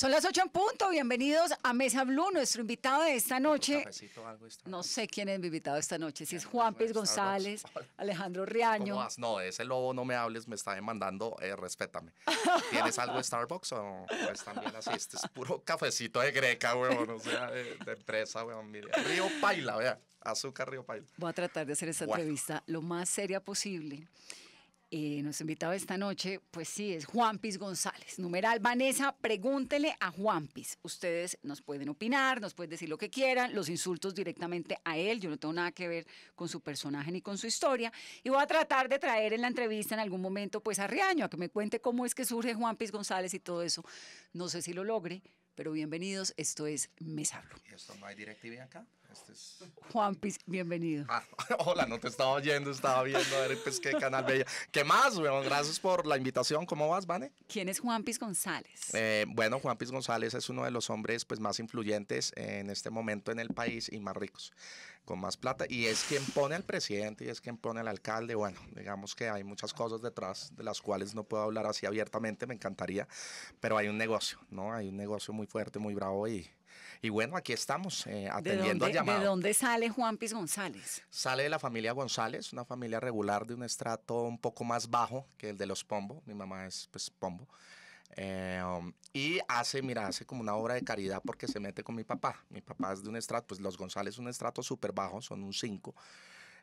Son las ocho en punto, bienvenidos a Mesa Blue, nuestro invitado de esta noche. No sé quién es mi invitado esta noche, si es Juan Pis González, Alejandro Riaño. No, ese lobo no me hables, me está demandando, eh, respétame. ¿Tienes algo de Starbucks o pues, también así? Este es puro cafecito de greca, weón, o sea, de, empresa, weón, Río Paila, vea, azúcar Río Paila. Voy a tratar de hacer esta entrevista lo más seria posible. Nos eh, nuestro invitado esta noche, pues sí, es Juanpis González. Numeral Vanessa, pregúntele a Juanpis. Ustedes nos pueden opinar, nos pueden decir lo que quieran, los insultos directamente a él. Yo no tengo nada que ver con su personaje ni con su historia. Y voy a tratar de traer en la entrevista en algún momento, pues a Riaño, a que me cuente cómo es que surge Juanpis González y todo eso. No sé si lo logre, pero bienvenidos, esto es Mesa ¿Y esto no hay acá? Este Juan Piz, bienvenido. Ah, hola, no te estaba oyendo, estaba viendo a ver pues, qué canal bella ¿Qué más? Bueno, gracias por la invitación. ¿Cómo vas, Vane? ¿Quién es Juan Piz González? Eh, bueno, Juan Piz González es uno de los hombres pues, más influyentes en este momento en el país y más ricos con más plata y es quien pone al presidente y es quien pone al alcalde. Bueno, digamos que hay muchas cosas detrás de las cuales no puedo hablar así abiertamente, me encantaría, pero hay un negocio, ¿no? Hay un negocio muy fuerte, muy bravo y, y bueno, aquí estamos eh, atendiendo al llamado. ¿De dónde sale Juan Piz González? Sale de la familia González, una familia regular de un estrato un poco más bajo que el de los Pombo. Mi mamá es pues Pombo. Eh, um, y hace, mira, hace como una obra de caridad porque se mete con mi papá. Mi papá es de un estrato, pues los González es un estrato súper bajo, son un 5.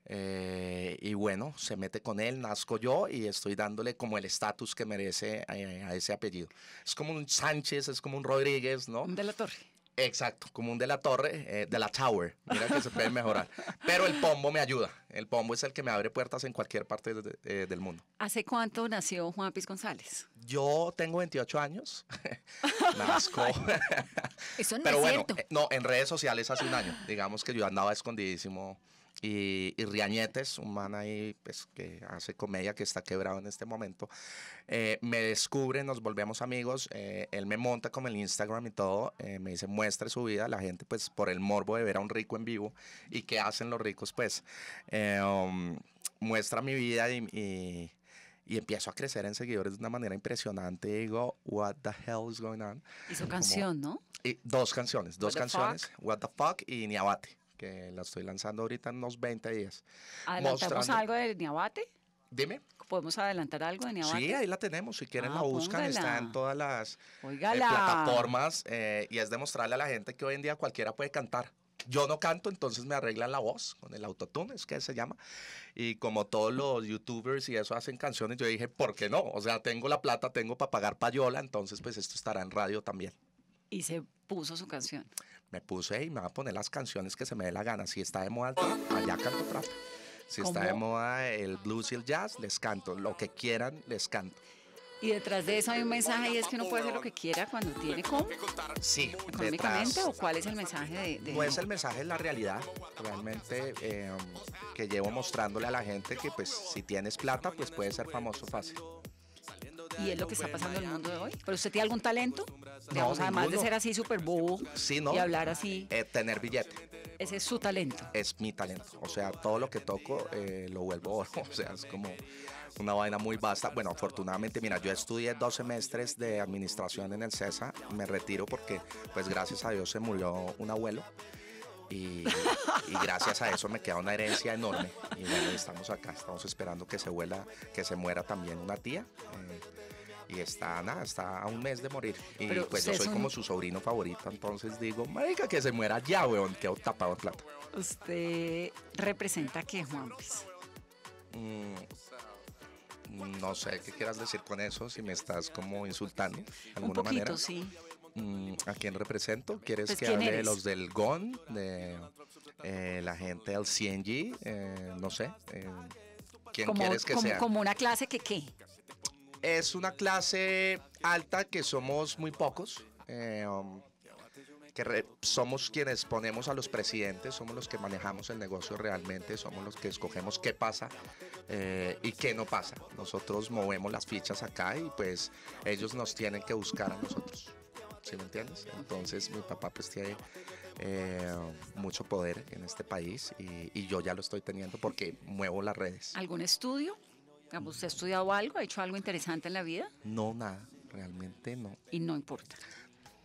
Eh, y bueno, se mete con él, nazco yo y estoy dándole como el estatus que merece eh, a ese apellido. Es como un Sánchez, es como un Rodríguez, ¿no? De la Torre. Exacto, como un de la torre, eh, de la tower. Mira que se puede mejorar. Pero el pombo me ayuda. El pombo es el que me abre puertas en cualquier parte eh, del mundo. ¿Hace cuánto nació Juan Piz González? Yo tengo 28 años. nascó, Eso no Pero bueno, eh, no, en redes sociales hace un año. Digamos que yo andaba escondidísimo y, Riañetes, un man ahí pues, que hace comedia, que está quebrado en este momento, eh, me descubre, nos volvemos amigos, eh, él me monta como el Instagram y todo, eh, me dice, muestre su vida, la gente pues por el morbo de ver a un rico en vivo y qué hacen los ricos pues, um, muestra mi vida y, empiezo a crecer en seguidores de una manera impresionante digo, what the hell is going on. su canción, ¿no? dos canciones, dos canciones, What the Fuck y Niabate que la estoy lanzando ahorita en unos 20 días. ¿Adelantamos algo de Niabate? Dime. ¿Podemos adelantar algo de Niabate? Sí, ahí la tenemos. Si quieren la ah, buscan, está en todas las eh, plataformas eh, y es demostrarle a la gente que hoy en día cualquiera puede cantar. Yo no canto, entonces me arreglan la voz con el autotune, es que se llama. Y como todos los youtubers y eso hacen canciones, yo dije, ¿por qué no? O sea, tengo la plata, tengo para pagar payola, entonces pues esto estará en radio también. Y se puso su canción me puse y me va a poner las canciones que se me dé la gana. Si está de moda el allá canto plata Si está de moda el blues y el jazz, les canto. Lo que quieran, les canto. Y detrás de eso hay un mensaje y es que uno puede hacer lo que quiera cuando tiene con. Sí. ¿Económicamente o cuál es el mensaje de, No es el mensaje, es la realidad. Realmente eh, que llevo mostrándole a la gente que pues si tienes plata pues puedes ser famoso fácil y es lo que está pasando en el mundo de hoy. Pero usted tiene algún talento, además de ser así súper bobo sí, y hablar así. Eh, tener billete. Ese es su talento. Es mi talento. O sea, todo lo que toco eh, lo vuelvo oro. O sea, es como una vaina muy vasta. Bueno, afortunadamente, mira, yo estudié dos semestres de administración en el CESA. Me retiro porque, pues gracias a Dios, se murió un abuelo. Y, gracias a eso me queda una herencia enorme. Y bueno, estamos acá, estamos esperando que se vuela, que se muera también una tía. Eh, y está nada, está a un mes de morir. Y pues yo soy como su sobrino favorito, entonces digo, marica, que se muera ya, weón, que tapado en plata. ¿Usted representa qué, Juan? Mm, no sé qué quieras decir con eso, si me estás como insultando. De alguna manera? sí. Mm, ¿A quién represento? ¿Quieres pues, que hable de los del GON, de eh, la gente del CNG? Eh, no sé. Eh, ¿Quién quieres que sea? Como una clase que qué. Es una clase alta que somos muy pocos. Eh, um, que somos quienes ponemos a los presidentes, somos los que manejamos el negocio realmente, somos los que escogemos qué pasa eh, y qué no pasa. Nosotros movemos las fichas acá y pues ellos nos tienen que buscar a nosotros. ¿Sí me entiendes? Entonces mi papá pues tiene eh, mucho poder en este país y, yo ya lo estoy teniendo porque muevo las redes. ¿Algún estudio? ¿Usted ha estudiado algo? ¿Ha hecho algo interesante en la vida? No, nada, realmente no. Y no importa.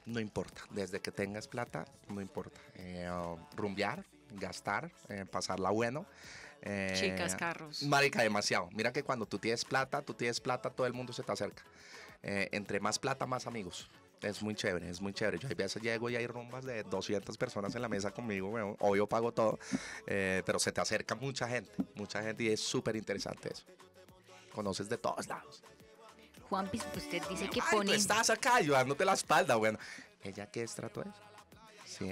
No importa, desde que tengas plata, no importa. Eh, um, rumbear, gastar, eh, pasarla bueno. Eh, Chicas, carros. Marica, demasiado. Mira que cuando tú tienes plata, tú tienes plata, todo el mundo se te acerca. entre más plata, más amigos. Es muy chévere, es muy chévere. Yo a veces llego y hay rumbas de 200 personas en la mesa conmigo, bueno, pago todo, pero se te acerca mucha gente, mucha gente y es súper interesante eso conoces de todos lados. Juan, usted dice que pone. estás acá ayudándote la espalda, bueno. ¿Ella qué estrato es? Sí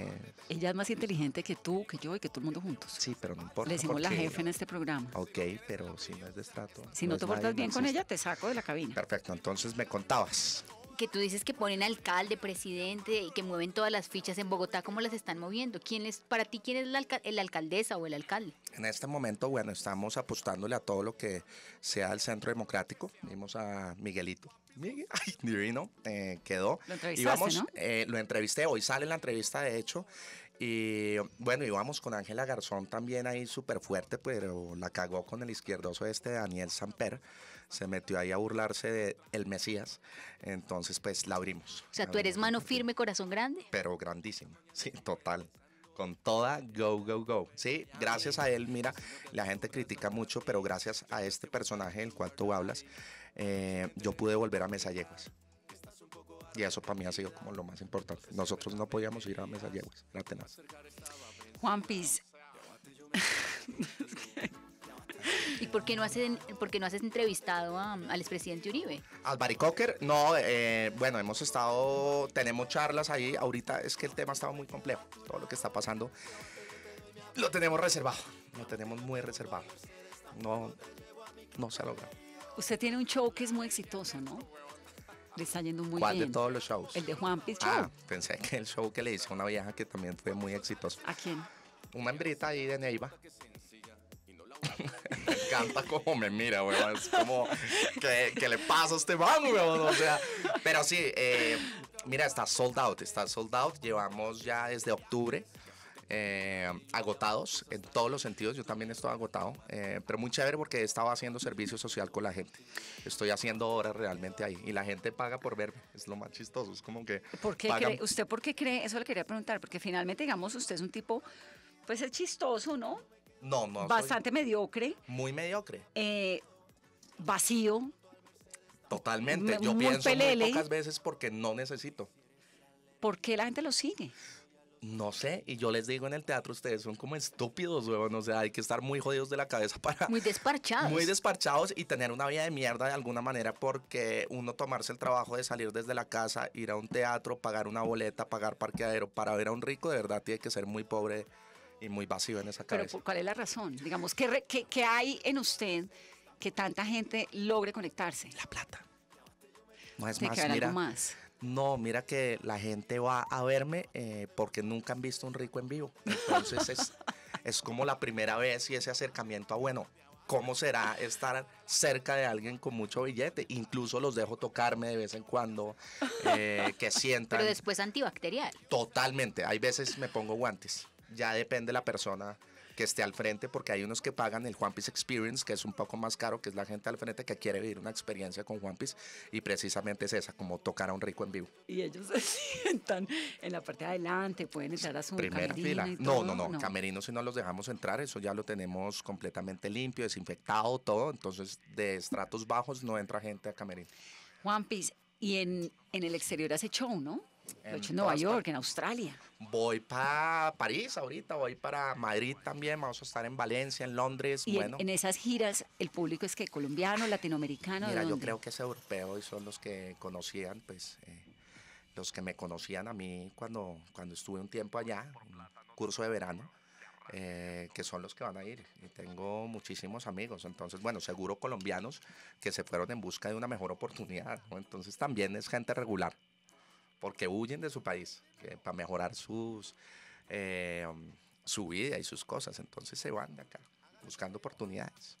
Ella es más inteligente que tú, que yo y que todo el mundo juntos. Sí, pero no importa. Le decimos la jefe en este programa. Ok, pero si no es de estrato. Si no, te portas bien con ella, te saco de la cabina. Perfecto, entonces me contabas que tú dices que ponen alcalde, presidente y que mueven todas las fichas en Bogotá, ¿cómo las están moviendo? ¿Quién es, para ti, quién es la, alcaldesa o el alcalde? En este momento, bueno, estamos apostándole a todo lo que sea el centro democrático. Vimos a Miguelito. Miguel, ay, divino, eh, quedó. Lo eh, lo entrevisté, hoy sale la entrevista, de hecho. Y bueno, íbamos con Ángela Garzón también ahí súper fuerte, pero la cagó con el izquierdoso este, Daniel Samper se metió ahí a burlarse de el Mesías. Entonces, pues la abrimos. O sea, tú eres mano firme, corazón grande. Pero grandísimo, sí, total con toda Go Go Go. Sí, gracias a él, mira, la gente critica mucho, pero gracias a este personaje del cual tú hablas, eh, yo pude volver a Mesa Yeguas. Y eso para mí ha sido como lo más importante. Nosotros no podíamos ir a Mesa Yeguas, era tenaz. Juan Piz. ¿Y por qué no haces, no entrevistado al expresidente Uribe? Al Barry Cocker, no, eh, bueno, hemos estado, tenemos charlas ahí. Ahorita es que el tema estaba muy complejo, todo lo que está pasando. Lo tenemos reservado, lo tenemos muy reservado. No, no se ha logrado. Usted tiene un show que es muy exitoso, ¿no? Le está yendo muy bien. ¿Cuál de todos los shows? El de Juan Piz Ah, pensé que el show que le hizo una vieja que también fue muy exitoso. ¿A quién? Una hembrita ahí de Neiva me encanta como me mira, weón. Es como, que le pasa a este man, O sea, pero sí, eh, mira, está sold out, está sold out. Llevamos ya desde octubre. Eh, agotados en todos los sentidos. Yo también estoy agotado, eh, pero muy chévere porque estaba haciendo servicio social con la gente. Estoy haciendo horas realmente ahí y la gente paga por verme. Es lo más chistoso. Es como que. ¿Por qué ¿Usted por qué cree? Eso le quería preguntar, porque finalmente, digamos, usted es un tipo, pues es chistoso, ¿no? No, no. Bastante mediocre. Muy mediocre. Eh, vacío. Totalmente. Yo pienso pocas veces porque no necesito. ¿Por qué la gente lo sigue? No sé, y yo les digo en el teatro, ustedes son como estúpidos, huevón O sea, hay que estar muy jodidos de la cabeza para. Muy desparchados. Muy desparchados y tener una vida de mierda de alguna manera, porque uno tomarse el trabajo de salir desde la casa, ir a un teatro, pagar una boleta, pagar parqueadero para ver a un rico, de verdad tiene que ser muy pobre y muy vacío en esa cabeza. Pero ¿cuál es la razón? Digamos, ¿qué, hay en usted que tanta gente logre conectarse? La plata. No es más, mira, No, mira que la gente va a verme eh, porque nunca han visto un rico en vivo. Entonces es, como la primera vez y ese acercamiento a, bueno, cómo será estar cerca de alguien con mucho billete. Incluso los dejo tocarme de vez en cuando, eh, que sientan. Pero después antibacterial. Totalmente. Hay veces me pongo guantes ya depende la persona que esté al frente, porque hay unos que pagan el Juan Piece Experience, que es un poco más caro, que es la gente al frente que quiere vivir una experiencia con Juan Piece, y precisamente es esa, como tocar a un rico en vivo. Y ellos se sientan en la parte de adelante, pueden entrar a su Primera fila. No, no, no, camerinos camerino si no los dejamos entrar, eso ya lo tenemos completamente limpio, desinfectado, todo, entonces de estratos bajos no entra gente a camerino. Juan Piece, y en, en el exterior hace show, ¿no? En Nueva York, en Australia. Voy para París ahorita, voy para Madrid también, vamos a estar en Valencia, en Londres. Y en, esas giras, ¿el público es que colombiano, latinoamericano? Mira, yo creo que es europeo y son los que conocían, pues, eh, los que me conocían a mí cuando, cuando estuve un tiempo allá, un curso de verano. Eh, que son los que van a ir. Y tengo muchísimos amigos, entonces, bueno, seguro colombianos que se fueron en busca de una mejor oportunidad. Entonces también es gente regular porque huyen de su país para mejorar sus, eh, um, su vida y sus cosas. Entonces se van de acá buscando oportunidades.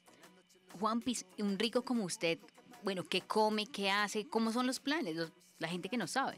Juan Piz, un rico como usted, bueno, ¿qué come? ¿Qué hace? ¿Cómo son los planes? la gente que no sabe.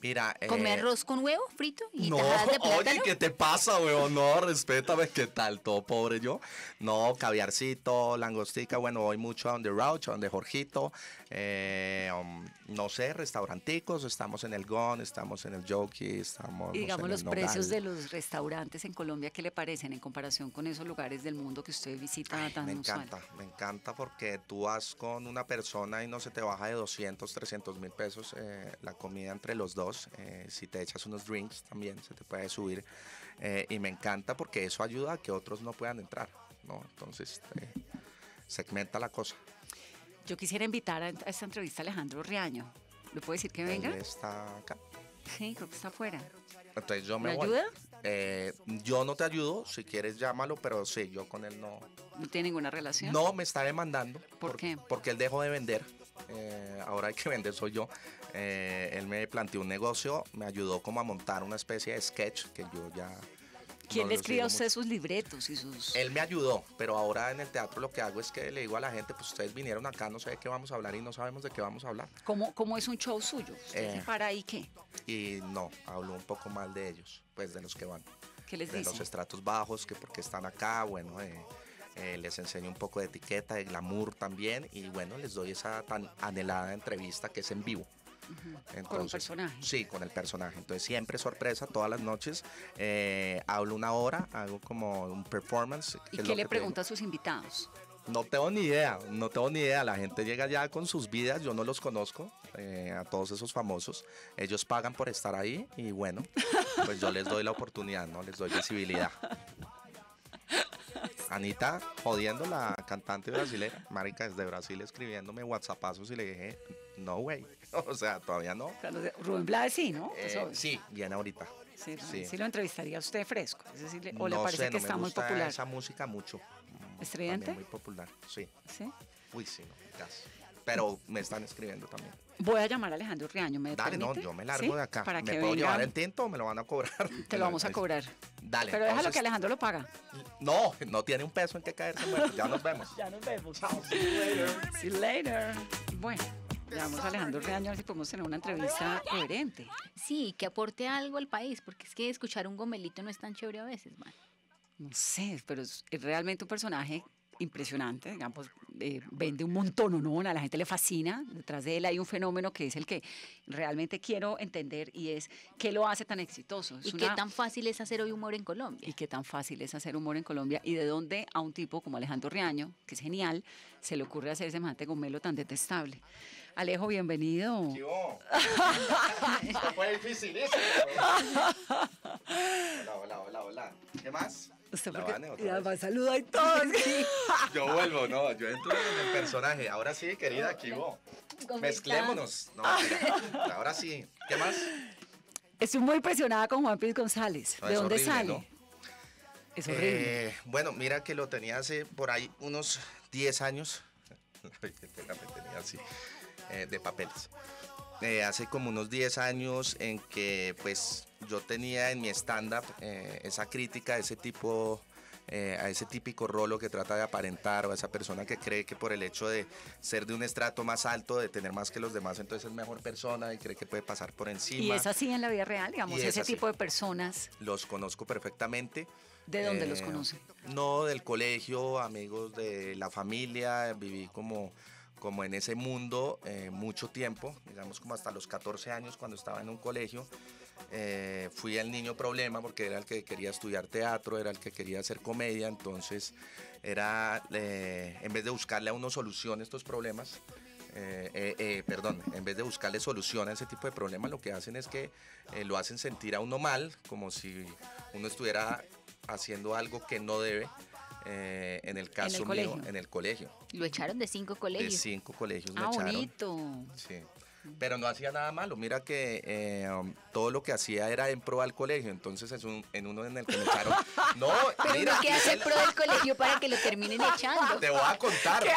Mira, eh, arroz con huevo frito y no, de Oye, ¿qué te pasa, huevo? No, respétame, ¿qué tal? Todo pobre yo. No, caviarcito, langostica, bueno, voy mucho a donde Rauch, a donde Jorgito, eh, um, no sé, restauranticos, estamos en el GON, estamos en el Jockey, estamos digamos, los precios de los restaurantes en Colombia, ¿qué le parecen en comparación con esos lugares del mundo que usted visita Ay, Me encanta, me encanta porque tú vas con una persona y no se te baja de 200, 300 mil pesos eh, la comida entre los dos eh, si te echas unos drinks también se te puede subir. Eh, y me encanta porque eso ayuda a que otros no puedan entrar. ¿no? Entonces, este, segmenta la cosa. Yo quisiera invitar a esta entrevista a Alejandro Riaño. ¿Le puedo decir que venga? está acá. Sí, creo que está afuera. yo me, ayuda? Eh, yo no te ayudo, si quieres llámalo, pero sí, yo con él no. ¿No tiene ninguna relación? No, me está demandando. ¿Por, qué? Porque él dejó de vender. ahora hay que vender soy yo. Eh, él me planteó un negocio, me ayudó como a montar una especie de sketch que yo ya... ¿Quién le escribe a usted sus libretos y sus...? Él me ayudó, pero ahora en el teatro lo que hago es que le digo a la gente, pues ustedes vinieron acá, no sé de qué vamos a hablar y no sabemos de qué vamos a hablar. ¿Cómo, cómo es un show suyo? Eh, para ahí qué? Y no, hablo un poco mal de ellos, pues de los que van. ¿Qué les de los estratos bajos, que porque están acá, bueno... Eh, les enseño un poco de etiqueta, de glamour también y bueno, les doy esa tan anhelada entrevista que es en vivo con el personaje. Sí, con el personaje. Entonces siempre sorpresa, todas las noches eh, hablo una hora, hago como un performance. ¿Y qué le pregunta a sus invitados? No tengo ni idea, no tengo ni idea. La gente llega ya con sus vidas, yo no los conozco, eh, a todos esos famosos. Ellos pagan por estar ahí y bueno, pues yo les doy la oportunidad, ¿no? Les doy visibilidad. Anita, jodiendo la cantante brasilera, marica, desde Brasil escribiéndome whatsappazos y le dije, no, güey, o sea, todavía no. Rubén Blades sí, ¿no? Eh, sí, viene ahorita. Sí, sí. lo entrevistaría usted fresco, es decir, o le parece no que está me gusta esa música mucho. ¿Estrellante? muy popular, sí. ¿Sí? Uy, sí, pero me están escribiendo también. Voy a llamar a Alejandro Riaño, ¿me Dale, no, yo me largo de acá. ¿Me puedo llevar el tinto o me lo van a cobrar? Te lo vamos a cobrar. Dale. Pero déjalo que Alejandro lo paga. No, no tiene un peso en qué caerse. ya nos vemos. ya nos vemos. See you later. See later. Bueno. Llamamos a Alejandro Reaño a ver si podemos tener una entrevista coherente. Sí, que aporte algo al país, porque es que escuchar un gomelito no es tan chévere a veces, man. No sé, pero es realmente un personaje impresionante, digamos, eh, vende un montón, ¿no? A la gente le fascina. Detrás de él hay un fenómeno que es el que realmente quiero entender y es qué lo hace tan exitoso. y qué tan fácil es hacer hoy humor en Colombia. Y qué tan fácil es hacer humor en Colombia y de dónde a un tipo como Alejandro Riaño, que es genial, se le ocurre hacer ese semejante gomelo tan detestable. Alejo, bienvenido. Hola, hola, hola, hola. ¿Qué más? Y la saluda Yo vuelvo, no, yo entro en el personaje. Ahora sí, querida, aquí vos. Mezclémonos. ahora sí. ¿Qué más? Estoy muy impresionada con Juan Piz González. ¿De dónde sale? Es horrible. Eh, bueno, mira que lo tenía hace por ahí unos 10 años. La tenía así, eh, de papeles. Eh, hace como unos 10 años en que pues yo tenía en mi stand-up eh, esa crítica, a ese tipo... Eh, a ese típico rolo que trata de aparentar o a esa persona que cree que por el hecho de ser de un estrato más alto, de tener más que los demás, entonces es mejor persona y cree que puede pasar por encima. Y es así en la vida real, digamos, ese tipo de personas. Los conozco perfectamente. ¿De dónde los conoce? No, del colegio, amigos de la familia, viví como como en ese mundo eh, mucho tiempo, digamos como hasta los 14 años cuando estaba en un colegio, eh, fui el niño problema porque era el que quería estudiar teatro, era el que quería hacer comedia, entonces era, eh, en vez de buscarle a uno solución a estos problemas, perdón, en vez de buscarle solución a ese tipo de problemas, lo que hacen es que lo hacen sentir a uno mal, como si uno estuviera haciendo algo que no debe. Eh, en el caso mío, en el colegio. Lo echaron de cinco colegios. De cinco colegios lo ah, echaron. Sí. Pero no hacía nada malo. Mira que eh, um, todo lo que hacía era en pro al colegio. Entonces es un, en uno en el que me echaron. No, Pero mira, hace en pro del colegio para que lo terminen echando. Te voy a contar. ¿Qué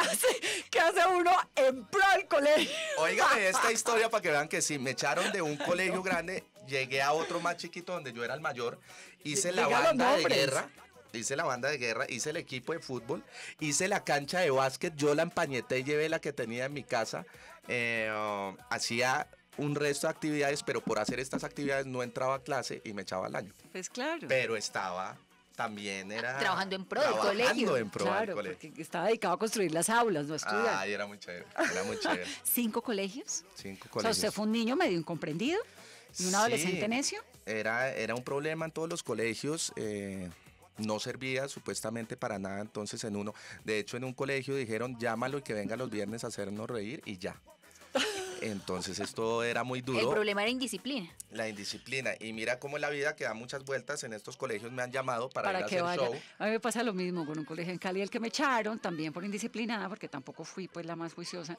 hace, uno en pro al colegio? Óigame esta historia para que vean que si me echaron de un colegio grande, llegué a otro más chiquito donde yo era el mayor, hice la banda de guerra hice la banda de guerra, hice el equipo de fútbol, hice la cancha de básquet, yo la empañeté y llevé la que tenía en mi casa. Eh, oh, hacía un resto de actividades, pero por hacer estas actividades no entraba a clase y me echaba al año. Pues claro. Pero estaba también era trabajando en pro colegio. En pro estaba dedicado a construir las aulas, no estudiar. Ay, era muy chévere, ¿Cinco colegios? Cinco colegios. O usted fue un niño medio incomprendido y un adolescente necio. Era, era un problema en todos los colegios. Eh, no servía supuestamente para nada entonces en uno. De hecho, en un colegio dijeron, llámalo y que venga los viernes a hacernos reír y ya. Entonces esto era muy duro. El problema era indisciplina. La indisciplina. Y mira cómo la vida que da muchas vueltas. En estos colegios me han llamado para, que hacer vaya. show. A mí me pasa lo mismo con un colegio en Cali, el que me echaron también por indisciplinada, porque tampoco fui pues la más juiciosa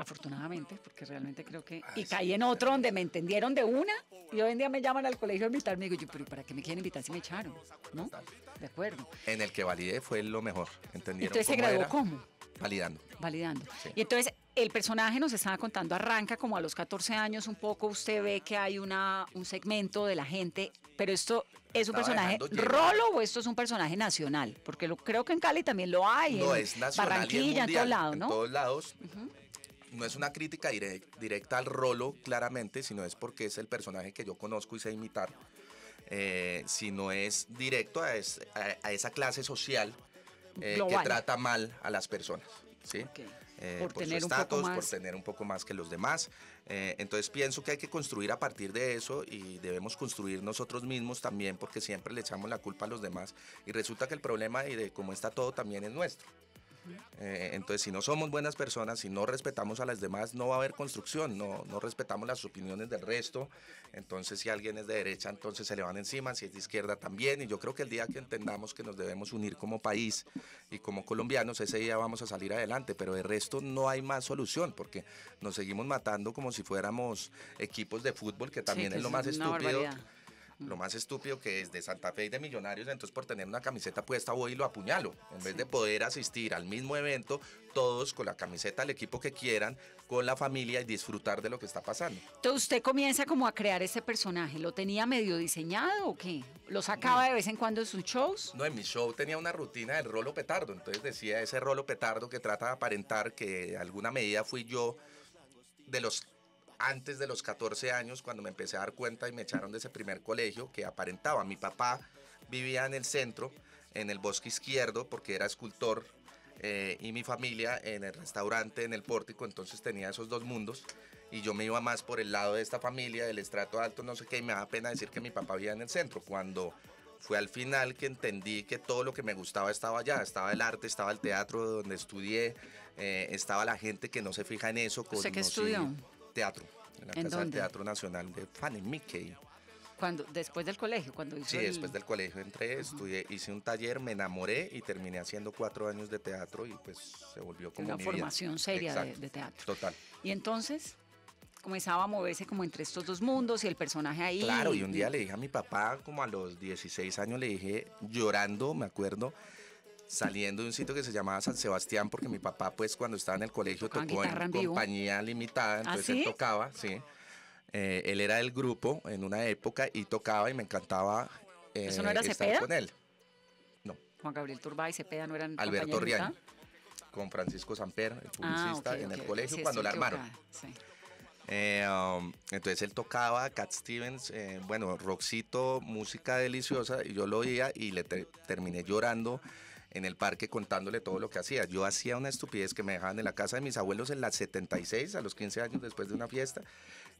afortunadamente, porque realmente creo que... Ah, y caí en otro donde me entendieron de una y hoy en día me llaman al colegio a invitarme y digo, yo, pero ¿para qué me quieren invitar si me echaron? ¿No? De acuerdo. En el que validé fue lo mejor, ¿entendieron? Entonces se graduó cómo? Validando. Validando. Y entonces el personaje nos estaba contando, arranca como a los 14 años un poco, usted ve que hay una, un segmento de la gente, pero esto es un personaje rolo o esto es un personaje nacional, porque lo, creo que en Cali también lo hay, no, es nacional Barranquilla, en todos lados, ¿no? En todos lados no es una crítica directa al Rolo, claramente, sino es porque es el personaje que yo conozco y sé imitar, eh, sino es directo a, a, esa clase social eh, que trata mal a las personas. ¿sí? Eh, por, tener su estatus, por tener un poco más que los demás. Eh, entonces pienso que hay que construir a partir de eso y debemos construir nosotros mismos también porque siempre le echamos la culpa a los demás y resulta que el problema y de cómo está todo también es nuestro. Eh, entonces, si no somos buenas personas, si no respetamos a las demás, no va a haber construcción, no, respetamos las opiniones del resto. Entonces, si alguien es de derecha, entonces se le van encima, si es de izquierda también. Y yo creo que el día que entendamos que nos debemos unir como país y como colombianos, ese día vamos a salir adelante. Pero de resto no hay más solución, porque nos seguimos matando como si fuéramos equipos de fútbol, que también es, lo más estúpido lo más estúpido que es de Santa Fe y de Millonarios, entonces por tener una camiseta puesta voy y lo apuñalo, en vez de poder asistir al mismo evento todos con la camiseta el equipo que quieran, con la familia y disfrutar de lo que está pasando. Entonces usted comienza como a crear ese personaje, ¿lo tenía medio diseñado o qué? ¿Lo sacaba de vez en cuando en sus shows? No, en mi show tenía una rutina del rolo petardo, entonces decía ese rolo petardo que trata de aparentar que de alguna medida fui yo de los antes de los 14 años, cuando me empecé a dar cuenta y me echaron de ese primer colegio que aparentaba. Mi papá vivía en el centro, en el bosque izquierdo, porque era escultor, eh, y mi familia en el restaurante, en el pórtico, entonces tenía esos dos mundos y yo me iba más por el lado de esta familia, del estrato alto, no sé qué, y me da pena decir que mi papá vivía en el centro, cuando fue al final que entendí que todo lo que me gustaba estaba allá, estaba el arte, estaba el teatro donde estudié, eh, estaba la gente que no se fija en eso. ¿Usted qué estudió? teatro, en la Casa del Teatro Nacional de Fanny Mickey. Cuando, después del colegio, cuando hice. Sí, después del colegio entré, estudié, hice un taller, me enamoré y terminé haciendo cuatro años de teatro y pues se volvió como una formación seria de, de, teatro. Total. Y entonces comenzaba a moverse como entre estos dos mundos y el personaje ahí. Claro, y un día le dije a mi papá, como a los 16 años, le dije llorando, me acuerdo, saliendo de un sitio que se llamaba San Sebastián, porque mi papá, pues, cuando estaba en el colegio tocó en, compañía limitada, ¿Ah, entonces él tocaba, sí. Eh, él era del grupo en una época y tocaba y me encantaba eh, ¿Eso no era Cepeda? con él. No. Juan Gabriel Turbay y Cepeda no eran Alberto Rian, con Francisco Samper, el ah, publicista, en el colegio cuando la armaron. Eh, um, entonces él tocaba Cat Stevens, bueno, Roxito, música deliciosa, y yo lo oía y le terminé llorando en el parque contándole todo lo que hacía. Yo hacía una estupidez que me dejaban en la casa de mis abuelos en las 76, a los 15 años después de una fiesta.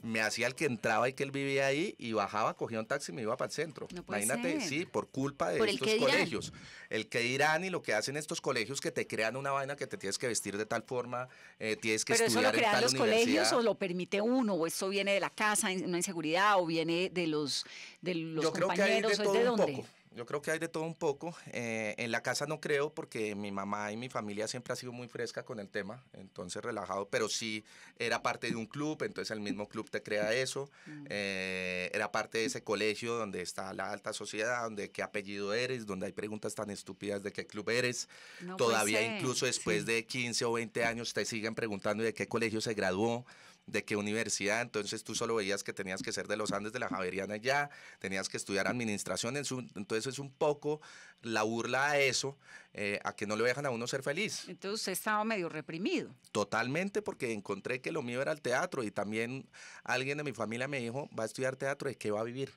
Me hacía el que entraba y que él vivía ahí y bajaba, cogía un taxi y me iba para el centro. Imagínate, sí, por culpa de estos colegios. El que irán y lo que hacen estos colegios que te crean una vaina que te tienes que vestir de tal forma, eh, tienes que Pero estudiar eso lo crean los colegios o lo permite uno o esto viene de la casa, una inseguridad o viene de los de los Yo creo que hay de yo creo que hay de todo un poco. Eh, en la casa no creo porque mi mamá y mi familia siempre ha sido muy fresca con el tema, entonces relajado, pero sí era parte de un club, entonces el mismo club te crea eso. Mm. Eh, era parte de ese colegio donde está la alta sociedad, donde qué apellido eres, donde hay preguntas tan estúpidas de qué club eres. Todavía incluso después de 15 o 20 años te siguen preguntando de qué colegio se graduó de qué universidad, entonces tú solo veías que tenías que ser de los Andes, de la Javeriana ya, tenías que estudiar administración, entonces es un poco la burla a eso, eh, a que no le dejan a uno ser feliz. Entonces estaba medio reprimido. Totalmente, porque encontré que lo mío era el teatro y también alguien de mi familia me dijo, va a estudiar teatro, ¿de qué va a vivir?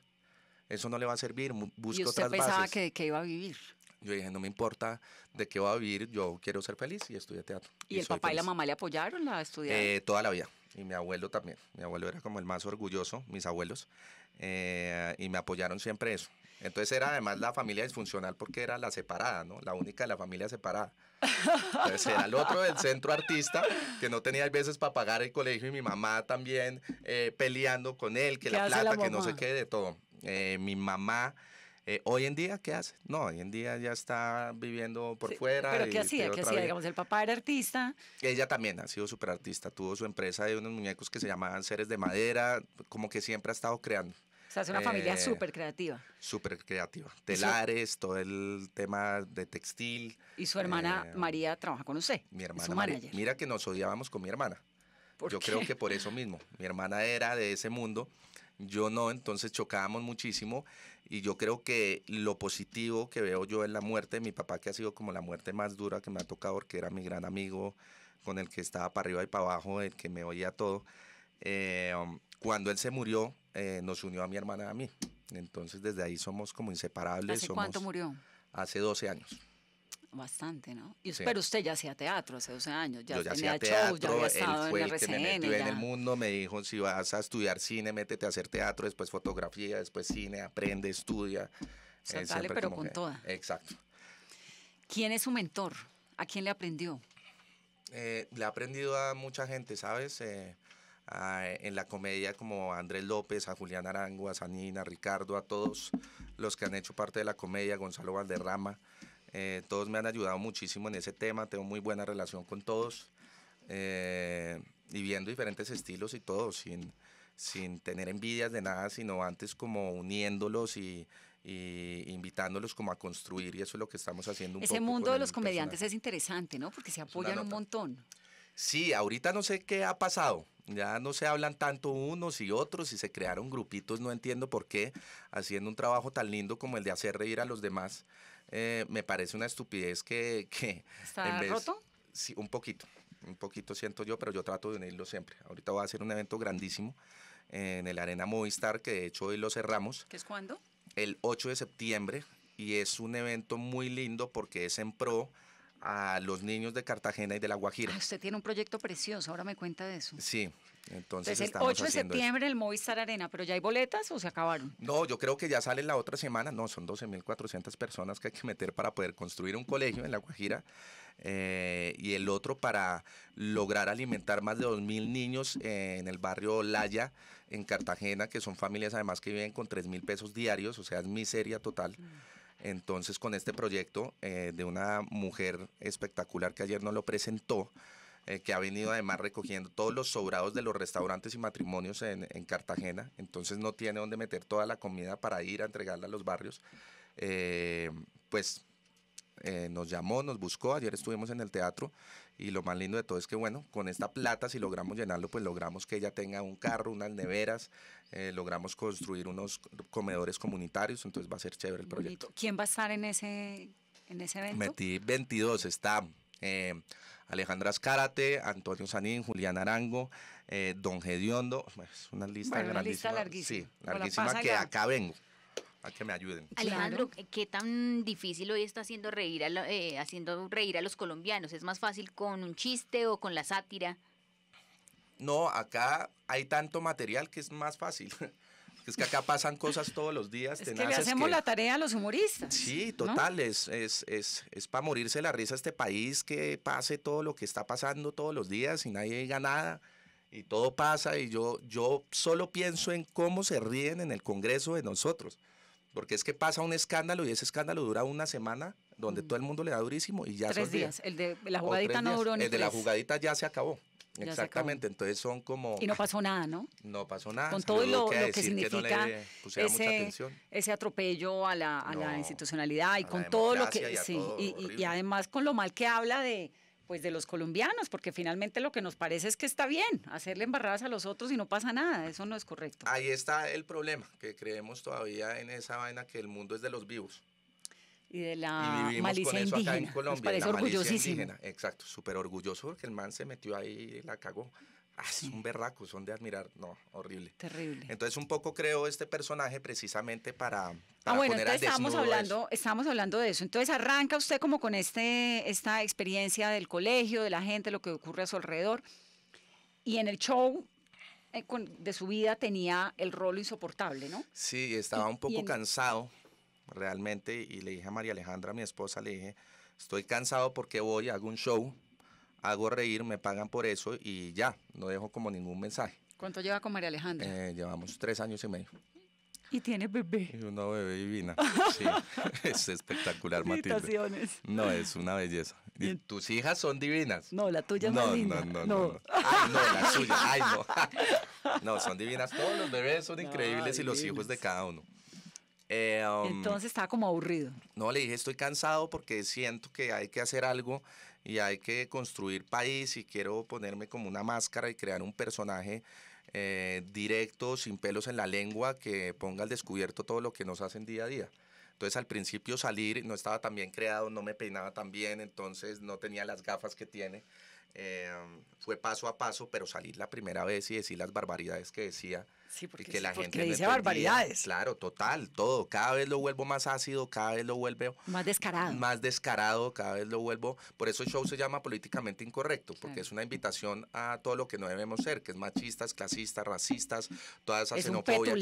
Eso no le va a servir, busca ¿Y usted pensaba que de qué iba a vivir? Yo dije, no me importa de qué va a vivir, yo quiero ser feliz y estudié teatro. ¿Y, el papá y la mamá le apoyaron a estudiar? Eh, toda la vida y mi abuelo también. Mi abuelo era como el más orgulloso, mis abuelos, eh, y me apoyaron siempre eso. Entonces era además la familia disfuncional porque era la separada, ¿no? La única de la familia separada. Entonces era el otro del centro artista que no tenía veces para pagar el colegio y mi mamá también eh, peleando con él, que la plata, que no sé qué, de todo. Eh, mi mamá eh, hoy en día, ¿qué hace? No, hoy en día ya está viviendo por fuera. Pero ¿qué hacía? ¿Qué hacía? Digamos, el papá era artista. Ella también ha sido súper artista. Tuvo su empresa de unos muñecos que se llamaban Seres de Madera, como que siempre ha estado creando. O sea, es una familia eh, súper creativa. Súper creativa. Telares, todo el tema de textil. Y su hermana eh, María trabaja con usted. Mi hermana María. Mira que nos odiábamos con mi hermana. ¿Por Yo creo que por eso mismo. Mi hermana era de ese mundo yo no, entonces chocábamos muchísimo y yo creo que lo positivo que veo yo en la muerte de mi papá, que ha sido como la muerte más dura que me ha tocado, porque era mi gran amigo, con el que estaba para arriba y para abajo, el que me oía todo. Eh, um, cuando él se murió, eh, nos unió a mi hermana y a mí. Entonces desde ahí somos como inseparables. ¿Hace cuánto murió? Hace 12 años. Bastante, ¿no? Y, Pero usted ya hacía teatro hace 12 años, ya, Yo ya tenía hacía había en el RCN, me en el mundo, me dijo, si vas a estudiar cine, métete a hacer teatro, después fotografía, después cine, aprende, estudia. Se pero con toda. Exacto. ¿Quién es su mentor? ¿A quién le aprendió? Eh, le ha aprendido a mucha gente, ¿sabes? Eh, en la comedia como a Andrés López, a Julián Arango, a Sanina, a Ricardo, a todos los que han hecho parte de la comedia, Gonzalo Valderrama. Eh, todos me han ayudado muchísimo en ese tema, tengo muy buena relación con todos eh, y viendo diferentes estilos y todo, sin, sin tener envidias de nada, sino antes como uniéndolos y, invitándolos como a construir y eso es lo que estamos haciendo. Un Ese mundo de los comediantes es interesante, ¿no? Porque se apoyan un montón. Sí, ahorita no sé qué ha pasado. Ya no se hablan tanto unos y otros y se crearon grupitos, no entiendo por qué, haciendo un trabajo tan lindo como el de hacer reír a los demás. Eh, me parece una estupidez que... que ¿Está roto? Sí, un poquito, un poquito siento yo, pero yo trato de unirlo siempre. Ahorita voy a hacer un evento grandísimo en el Arena Movistar, que de hecho hoy lo cerramos. ¿Qué es cuándo? El 8 de septiembre y es un evento muy lindo porque es en pro a los niños de Cartagena y de La Guajira. Ah, usted tiene un proyecto precioso, ahora me cuenta de eso. Sí, entonces, Es el 8 de septiembre el Movistar Arena, pero ¿ya hay boletas o se acabaron? No, yo creo que ya sale la otra semana. No, son 12.400 personas que hay que meter para poder construir un colegio en La Guajira eh, y el otro para lograr alimentar más de 2.000 niños en el barrio Laya, en Cartagena, que son familias además que viven con 3.000 pesos diarios, o sea, es miseria total. Mm. Entonces con este proyecto eh, de una mujer espectacular que ayer nos lo presentó, eh, que ha venido además recogiendo todos los sobrados de los restaurantes y matrimonios en, Cartagena, entonces no tiene dónde meter toda la comida para ir a entregarla a los barrios, eh, pues nos llamó, nos buscó, ayer estuvimos en el teatro y lo más lindo de todo es que, bueno, con esta plata, si logramos llenarlo, pues logramos que ella tenga un carro, unas neveras, eh, logramos construir unos comedores comunitarios, entonces va a ser chévere el proyecto. ¿Quién va a estar en ese, en ese evento? Metí 22, está eh, Alejandra Azcárate, Antonio Sanín, Julián Arango, eh, Don Gediondo, es una lista grandísima. larguísima. Sí, larguísima que acá vengo a que me ayuden. Alejandro, eh, ¿qué tan difícil hoy está haciendo reír a, eh, haciendo reír a los colombianos? ¿Es más fácil con un chiste o con la sátira? No, acá hay tanto material que es más fácil. Es que acá pasan cosas todos los días. Es que le hacemos la tarea a los humoristas. Sí, total, es, es, es, para morirse la risa este país que pase todo lo que está pasando todos los días y nadie diga nada y todo pasa y yo, yo solo pienso en cómo se ríen en el Congreso de nosotros. Porque es que pasa un escándalo y ese escándalo dura una semana donde todo el mundo le da durísimo y ya tres días. El de la jugadita no duró ni El de la jugadita ya se acabó. Exactamente, entonces son como... Y no pasó nada, ¿no? No pasó nada. Con todo lo, que, significa ese, atropello a la, institucionalidad y con todo lo que... y además con lo mal que habla de pues de los colombianos, porque finalmente lo que nos parece es que está bien hacerle embarradas a los otros y no pasa nada, eso no es correcto. Ahí está el problema, que creemos todavía en esa vaina que el mundo es de los vivos. Y de la y malicia indígena. en Colombia, nos parece orgullosísimo. Exacto, súper orgulloso porque el man se metió ahí y la cagó. Ah, un berraco, son de admirar. No, horrible. Terrible. Entonces, un poco creó este personaje precisamente para. ah, bueno, estábamos hablando, estábamos hablando de eso. Entonces, arranca usted como con este, esta experiencia del colegio, de la gente, lo que ocurre a su alrededor. Y en el show eh, de su vida tenía el rol insoportable, ¿no? Sí, estaba un poco cansado, realmente. Y le dije a María Alejandra, mi esposa, le dije: Estoy cansado porque voy, hago un show hago reír, me pagan por eso y ya, no dejo como ningún mensaje. ¿Cuánto lleva con María Alejandra? Eh, llevamos tres años y medio. Y tiene bebé. una bebé divina. Sí, es espectacular, Matilde. No, es una belleza. ¿Y tus hijas son divinas. No, la tuya no, es no, no, no, no. Ay, no, la suya. Ay, no. no, son divinas. Todos los bebés son increíbles y los hijos de cada uno. Eh, um, Entonces estaba como aburrido. No, le dije, estoy cansado porque siento que hay que hacer algo y hay que construir país y quiero ponerme como una máscara y crear un personaje eh, directo, sin pelos en la lengua, que ponga al descubierto todo lo que nos hacen día a día. Entonces al principio salir no estaba tan bien creado, no me peinaba tan bien, entonces no tenía las gafas que tiene. Em, fue paso a paso, pero salir la primera vez y decir las barbaridades que decía. Sí, porque, y que la gente dice barbaridades. Claro, total, todo. Cada vez lo vuelvo más ácido, cada vez lo vuelvo... Más descarado. Más descarado, cada vez lo vuelvo... Por eso el show se llama Políticamente Incorrecto, porque es una invitación a todo lo que no debemos ser, que es machistas, clasistas, racistas, toda esa es xenofobia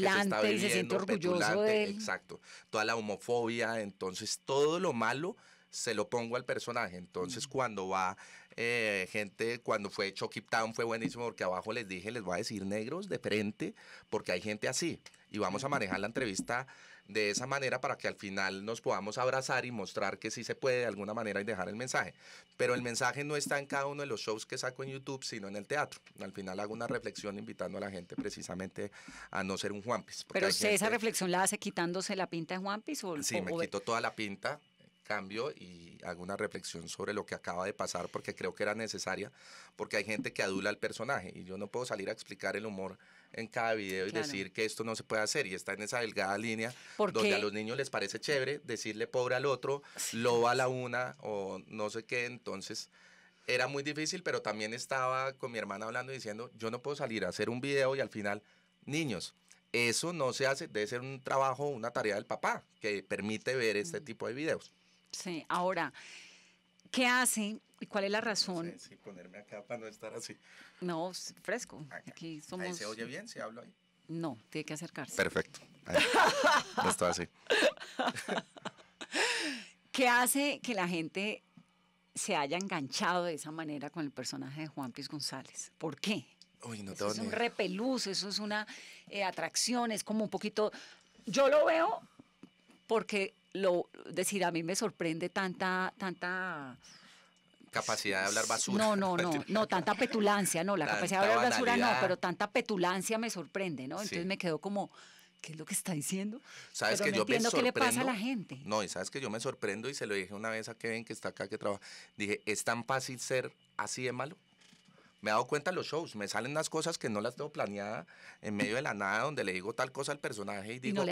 que se está Exacto. Toda la homofobia, entonces todo lo malo se lo pongo al personaje. Entonces, cuando va eh, gente, cuando fue Chucky Town fue buenísimo porque abajo les dije, les voy a decir negros de frente, porque hay gente así. Y vamos a manejar la entrevista de esa manera para que al final nos podamos abrazar y mostrar que sí se puede de alguna manera y dejar el mensaje. Pero el mensaje no está en cada uno de los shows que saco en YouTube, sino en el teatro. Al final hago una reflexión invitando a la gente precisamente a no ser un Juanpis. Pero usted esa reflexión la hace quitándose la pinta de Juanpis o Sí, me quito toda la pinta cambio y hago una reflexión sobre lo que acaba de pasar porque creo que era necesaria, porque hay gente que adula al personaje y yo no puedo salir a explicar el humor en cada video y decir que esto no se puede hacer y está en esa delgada línea donde a los niños les parece chévere decirle pobre al otro, loba a la una o no sé qué, entonces era muy difícil, pero también estaba con mi hermana hablando y diciendo, yo no puedo salir a hacer un video y al final, niños, eso no se hace, debe ser un trabajo, una tarea del papá que permite ver este mm. tipo de videos. Sí, ahora, ¿qué hace y cuál es la razón? Sí, ponerme acá para no estar así. No, fresco. Aquí somos... Ahí se oye bien, se habla ahí. No, tiene que acercarse. Perfecto. no está así. ¿Qué hace que la gente se haya enganchado de esa manera con el personaje de Juan Pis González? ¿Por qué? Uy, no eso es un repelús, eso es una eh, atracción, es como un poquito... Yo lo veo porque lo decir, a mí me sorprende tanta, tanta capacidad de hablar basura. No, no, no, no, tanta petulancia, no, la capacidad de hablar basura no, pero tanta petulancia me sorprende, ¿no? Entonces me quedo como, ¿qué es lo que está diciendo? Sabes que yo entiendo qué le pasa a la gente. No, y sabes que yo me sorprendo y se lo dije una vez a Kevin que está acá que trabaja, dije, ¿es tan fácil ser así de malo? Me he dado cuenta en los shows, me salen unas cosas que no las tengo planeadas en medio de la nada, donde le digo tal cosa al personaje y digo,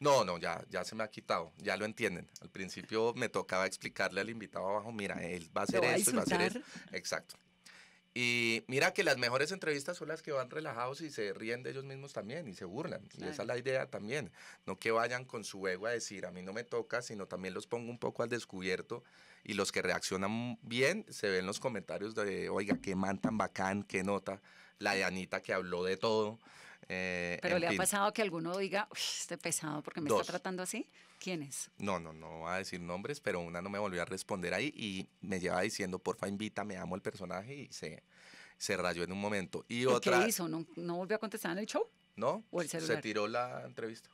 no, no, ya, ya se me ha quitado, ya lo entienden. Al principio me tocaba explicarle al invitado abajo, mira, él va a hacer esto y va a hacer eso, Exacto. Y mira que las mejores entrevistas son las que van relajados y se ríen de ellos mismos también y se burlan. Y esa es la idea también. No que vayan con su ego a decir, a mí no me toca, sino también los pongo un poco al descubierto. Y los que reaccionan bien se ven los comentarios de, oiga, qué man tan bacán, qué nota. La de Anita que habló de todo. Eh, pero le ha pasado que alguno diga, Uy, este pesado porque me está tratando así. ¿Quién es? No, no, no va a decir nombres, pero una no me volvió a responder ahí y me lleva diciendo, porfa, invítame, amo el personaje y se, se rayó en un momento. ¿Y, otra, qué hizo? ¿No, volvió a contestar en el show? No, ¿O se tiró la entrevista.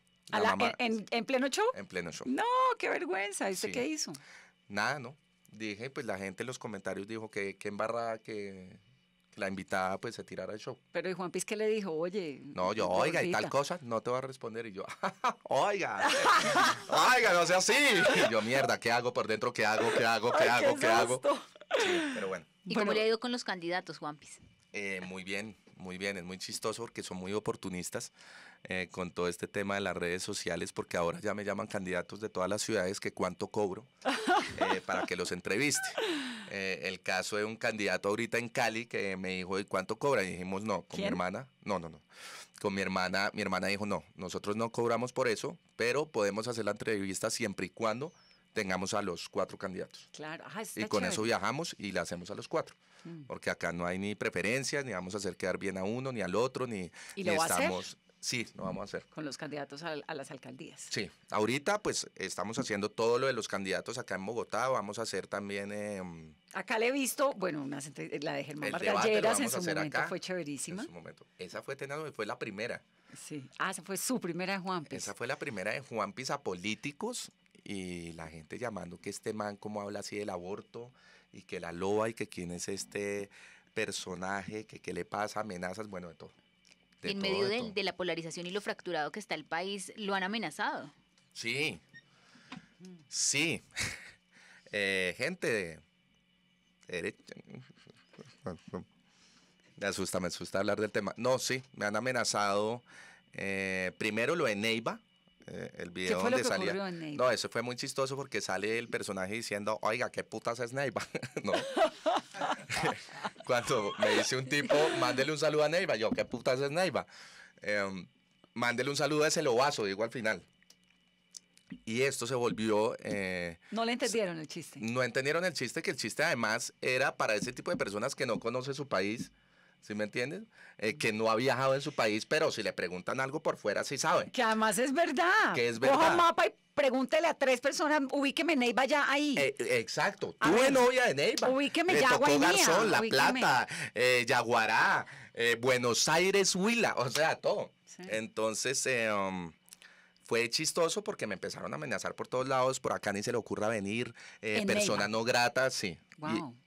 en, pleno show? En pleno show. No, qué vergüenza. ¿Y usted qué hizo? Nada, no. Dije, pues la gente en los comentarios dijo que, que embarrada, que la invitada pues se tirara el show. Pero ¿y Juan Piz qué le dijo? Oye. No, yo, oiga, y tal cosa, no te va a responder. Y yo, oiga, oiga, no sea así. Y yo, mierda, ¿qué hago por dentro? ¿Qué hago? ¿Qué hago? ¿Qué hago? ¿Qué, ¿qué hago? Sí, pero bueno. ¿Y cómo le ha ido con los candidatos, Juan Piz? Eh, muy bien, muy bien. Es muy chistoso porque son muy oportunistas. Eh, con todo este tema de las redes sociales, porque ahora ya me llaman candidatos de todas las ciudades que cuánto cobro eh, para que los entreviste. Eh, el caso de un candidato ahorita en Cali que me dijo, ¿y cuánto cobra? Y dijimos, no, con mi hermana, no, no, no. Con mi hermana, mi hermana dijo, no, nosotros no cobramos por eso, pero podemos hacer la entrevista siempre y cuando tengamos a los cuatro candidatos. Claro, ah, Y con eso viajamos y la hacemos a los cuatro. Mm. Porque acá no hay ni preferencias, ni vamos a hacer quedar bien a uno, ni al otro, ni, estamos. Sí, lo vamos a hacer. Con los candidatos a, las alcaldías. Sí, ahorita pues estamos haciendo todo lo de los candidatos acá en Bogotá, vamos a hacer también... Em, acá le he visto, bueno, una, eh, la de Germán Margalleras en su momento fue chéverísima. En su momento. Esa fue, fue la primera. Sí, ah, esa fue su primera de Juanpis. Esa fue la primera de Juanpis a políticos y la gente llamando que este man como habla así del aborto y que la loba y que quién es este personaje, que qué le pasa, amenazas, bueno, de todo en medio de, la polarización y lo fracturado que está el país, lo han amenazado. Sí, sí. Eh, gente de derecha. Me asusta, me asusta hablar del tema. No, sí, me han amenazado. Eh, primero lo de Neiva, eh, el video no, eso fue muy chistoso porque sale el personaje diciendo, oiga, qué putas es Neiva, ¿no? Cuando me dice un tipo, mándele un saludo a Neiva, yo, qué putas es Neiva. Em, mándele un saludo a ese lobazo, digo al final. Y esto se volvió... Eh, no le entendieron el chiste. No entendieron el chiste, que el chiste además era para ese tipo de personas que no conoce su país ¿sí me entiendes? Eh, que no ha viajado en su país, pero si le preguntan algo por fuera, sí sabe. Que además es verdad. Que es verdad. Coja mapa y pregúntele a tres personas, ubíqueme Neiva ya ahí. Eh, eh, exacto, Tú tuve novia de Neiva. Ubíqueme ya tocó La Plata, Yaguará, Buenos Aires, Huila, o sea, todo. Entonces, um, fue chistoso porque me empezaron a amenazar por todos lados, por acá ni se le ocurra venir, eh, persona no grata, sí.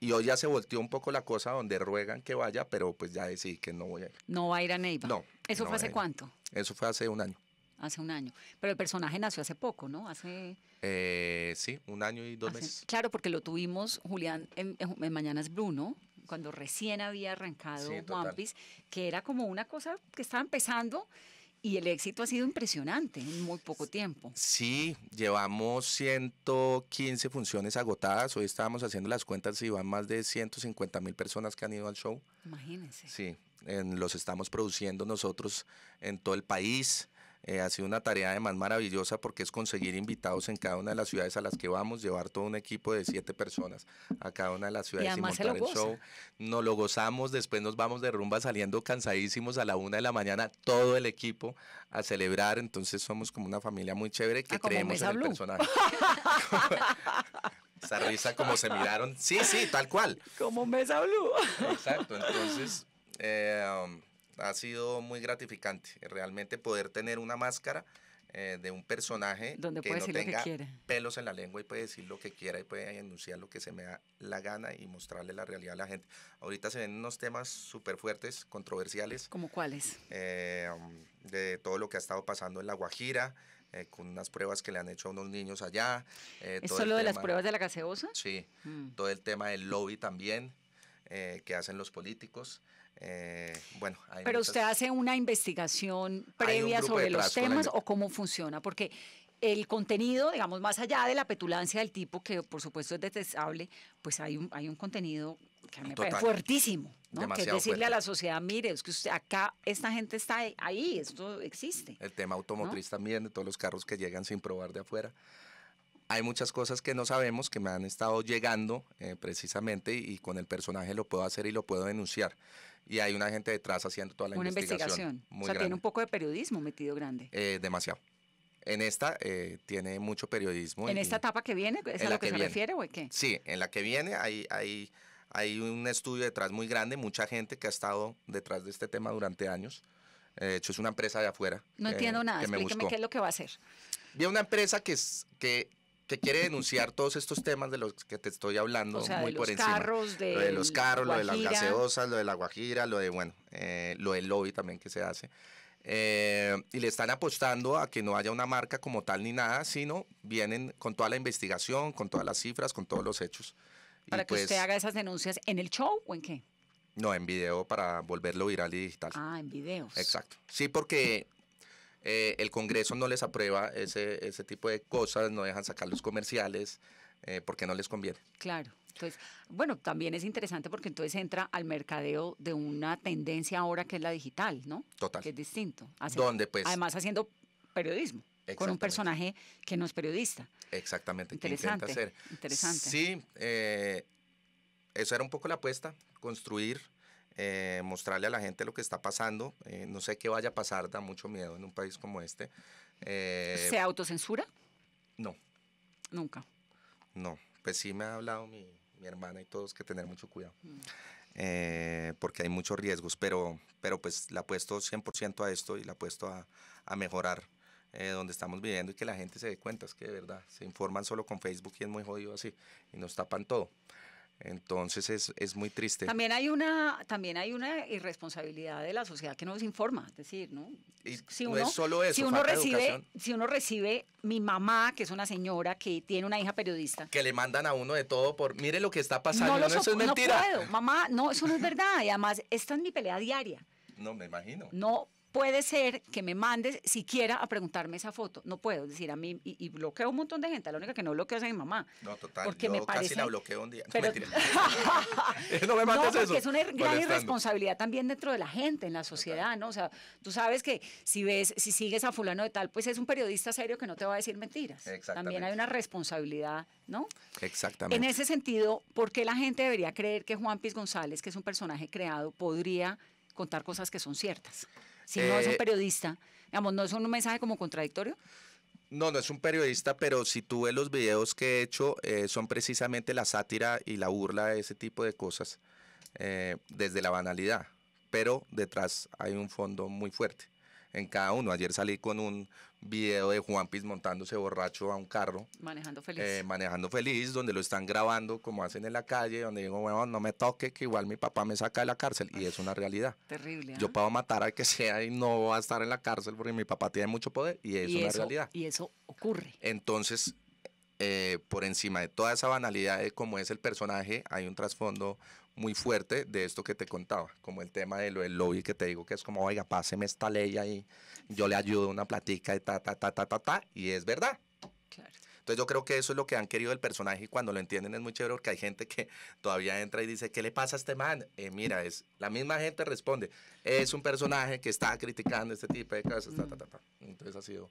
Y, hoy ya se volteó un poco la cosa donde ruegan que vaya, pero pues ya decidí que no voy a ir. No va a ir a Neiva. No. ¿Eso fue hace cuánto? Eso fue hace un año. Hace un año. Pero el personaje nació hace poco, ¿no? Hace. Eh, sí, un año y dos meses. Claro, porque lo tuvimos, Julián, en, en es Bruno, cuando recién había arrancado One Piece, que era como una cosa que estaba empezando y el éxito ha sido impresionante en muy poco tiempo. Sí, llevamos 115 funciones agotadas. Hoy estábamos haciendo las cuentas y van más de 150 mil personas que han ido al show. Imagínense. Sí, los estamos produciendo nosotros en todo el país. Eh, ha sido una tarea además maravillosa porque es conseguir invitados en cada una de las ciudades a las que vamos, llevar todo un equipo de siete personas a cada una de las ciudades y, montar el show. Nos lo gozamos, después nos vamos de rumba saliendo cansadísimos a la una de la mañana, todo el equipo a celebrar. Entonces somos como una familia muy chévere que ah, creemos en el personaje. Esa risa como se miraron. Sí, sí, tal cual. Como Mesa Blue. Exacto, entonces... Eh, um, ha sido muy gratificante eh, realmente poder tener una máscara eh, de un personaje que no tenga pelos en la lengua y puede decir lo que quiera y puede enunciar lo que se me da la gana y mostrarle la realidad a la gente. Ahorita se ven unos temas súper fuertes, controversiales. ¿Como cuáles? Eh, de todo lo que ha estado pasando en La Guajira, con unas pruebas que le han hecho a unos niños allá. ¿Es solo de las pruebas de la gaseosa? Sí, mm. todo el tema del lobby también. que hacen los políticos. Eh, bueno, Pero usted hace una investigación previa sobre los temas o cómo funciona, porque el contenido, digamos, más allá de la petulancia del tipo, que por supuesto es detestable, pues hay un, hay un contenido que me parece fuertísimo, Que es decirle a la sociedad, mire, es que usted, acá esta gente está ahí, esto existe. El tema automotriz también, de todos los carros que llegan sin probar de afuera. Hay muchas cosas que no sabemos que me han estado llegando eh, precisamente y con el personaje lo puedo hacer y lo puedo denunciar y hay una gente detrás haciendo toda la una investigación. o sea, tiene un poco de periodismo metido grande. Eh, demasiado. En esta eh, tiene mucho periodismo. ¿En esta etapa que viene? ¿Es a lo que, se refiere o qué? Sí, en la que viene hay, hay, hay un estudio detrás muy grande, mucha gente que ha estado detrás de este tema durante años. Eh, de hecho, es una empresa de afuera. No entiendo nada, explíqueme qué es lo que va a hacer. Vi una empresa que, es, que que quiere denunciar todos estos temas de los que te estoy hablando muy por encima. de lo de los carros, lo de las gaseosas, lo de la guajira, lo de, bueno, eh, lo del lobby también que se hace. Eh, y le están apostando a que no haya una marca como tal ni nada, sino vienen con toda la investigación, con todas las cifras, con todos los hechos. Para que pues usted haga esas denuncias en el show o en qué? No, en video para volverlo viral y digital. Ah, en videos. Exacto. Sí, porque eh, el Congreso no les aprueba ese, ese tipo de cosas, no dejan sacar los comerciales eh, porque no les conviene. Claro. Entonces, bueno, también es interesante porque entonces entra al mercadeo de una tendencia ahora que es la digital, ¿no? Total. Que es distinto. pues. Además haciendo periodismo con un personaje que no es periodista. Exactamente. Interesante. Interesante. Sí, eh, eso era un poco la apuesta, construir eh, mostrarle a la gente lo que está pasando. Eh, no sé qué vaya a pasar, da mucho miedo en un país como este. Eh, ¿Se autocensura? No. Nunca. No, pues sí me ha hablado mi, mi hermana y todos que tener mucho cuidado. Mm. porque hay muchos riesgos, pero, pero pues la apuesto 100% a esto y la apuesto a, a mejorar donde estamos viviendo y que la gente se dé cuenta, es que de verdad se informan solo con Facebook y es muy jodido así, y nos tapan todo. Entonces es, es, muy triste. También hay, una, también hay una irresponsabilidad de la sociedad que no nos informa, es decir, ¿no? si uno, es solo eso, si uno recibe, Si uno recibe mi mamá, que es una señora que tiene una hija periodista. Que le mandan a uno de todo por, mire lo que está pasando, no, eso es mentira. No mamá, no, eso no es verdad. Y además, esta es mi pelea diaria. No, me imagino. No puede ser que me mandes siquiera a preguntarme esa foto. No puedo, decir, a mí, y, y bloqueo un montón de gente. La única que no bloqueo es a mi mamá. No, total. Porque me parece, casi la bloqueo un día. no, porque es una gran irresponsabilidad también dentro de la gente, en la sociedad, ¿no? O sea, tú sabes que si ves, si sigues a fulano de tal, pues es un periodista serio que no te va a decir mentiras. Exactamente. También hay una responsabilidad, ¿no? Exactamente. En ese sentido, ¿por qué la gente debería creer que Juan Piz González, que es un personaje creado, podría contar cosas que son ciertas? Si no es un eh, periodista, digamos, ¿no es un mensaje como contradictorio? No, no es un periodista, pero si tú ves los videos que he hecho, eh, son precisamente la sátira y la burla de ese tipo de cosas, eh, desde la banalidad, pero detrás hay un fondo muy fuerte en cada uno. Ayer salí con un video de Juan Piz montándose borracho a un carro. Manejando eh, feliz. manejando feliz, donde lo están grabando como hacen en la calle, donde digo, bueno, no me toque, que igual mi papá me saca de la cárcel. Y es una realidad. Terrible. Yo ¿ah? puedo matar al que sea y no va a estar en la cárcel porque mi papá tiene mucho poder y es una realidad. Y eso ocurre. Entonces, eh, por encima de toda esa banalidad de cómo es el personaje, hay un trasfondo muy fuerte de esto que te contaba, como el tema de lo del lobby que te digo que es como, oiga, páseme esta ley ahí, yo le ayudo una platica y ta, ta, ta, ta, ta, ta, y es verdad. Entonces yo creo que eso es lo que han querido del personaje y cuando lo entienden es muy chévere porque hay gente que todavía entra y dice, ¿qué le pasa a este man? Eh, mira, es la misma gente responde, es un personaje que está criticando este tipo de cosas, ta, ta, ta. Entonces ha sido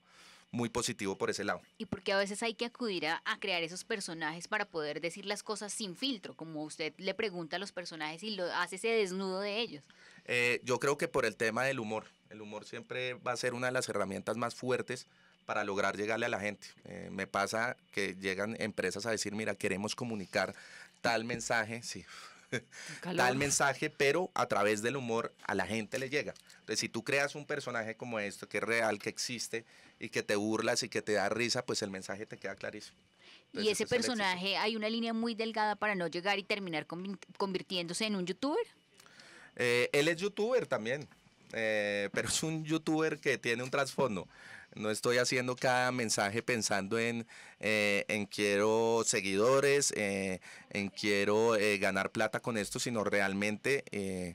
muy positivo por ese lado. Y porque a veces hay que acudir a, crear esos personajes para poder decir las cosas sin filtro, como usted le pregunta a los personajes y lo hace ese desnudo de ellos. Eh, yo creo que por el tema del humor, el humor siempre va a ser una de las herramientas más fuertes para lograr llegarle a la gente. Eh, me pasa que llegan empresas a decir, mira, queremos comunicar tal mensaje, sí, tal mensaje, pero a través del humor a la gente le llega. Entonces, si tú creas un personaje como esto, que es real, que existe, y que te burlas y que te da risa, pues el mensaje te queda clarísimo. y ese personaje, hay una línea muy delgada para no llegar y terminar convirtiéndose en un youtuber. Eh, él es youtuber también, eh, pero es un youtuber que tiene un trasfondo. No estoy haciendo cada mensaje pensando en, eh, en quiero seguidores, en quiero ganar plata con esto, sino realmente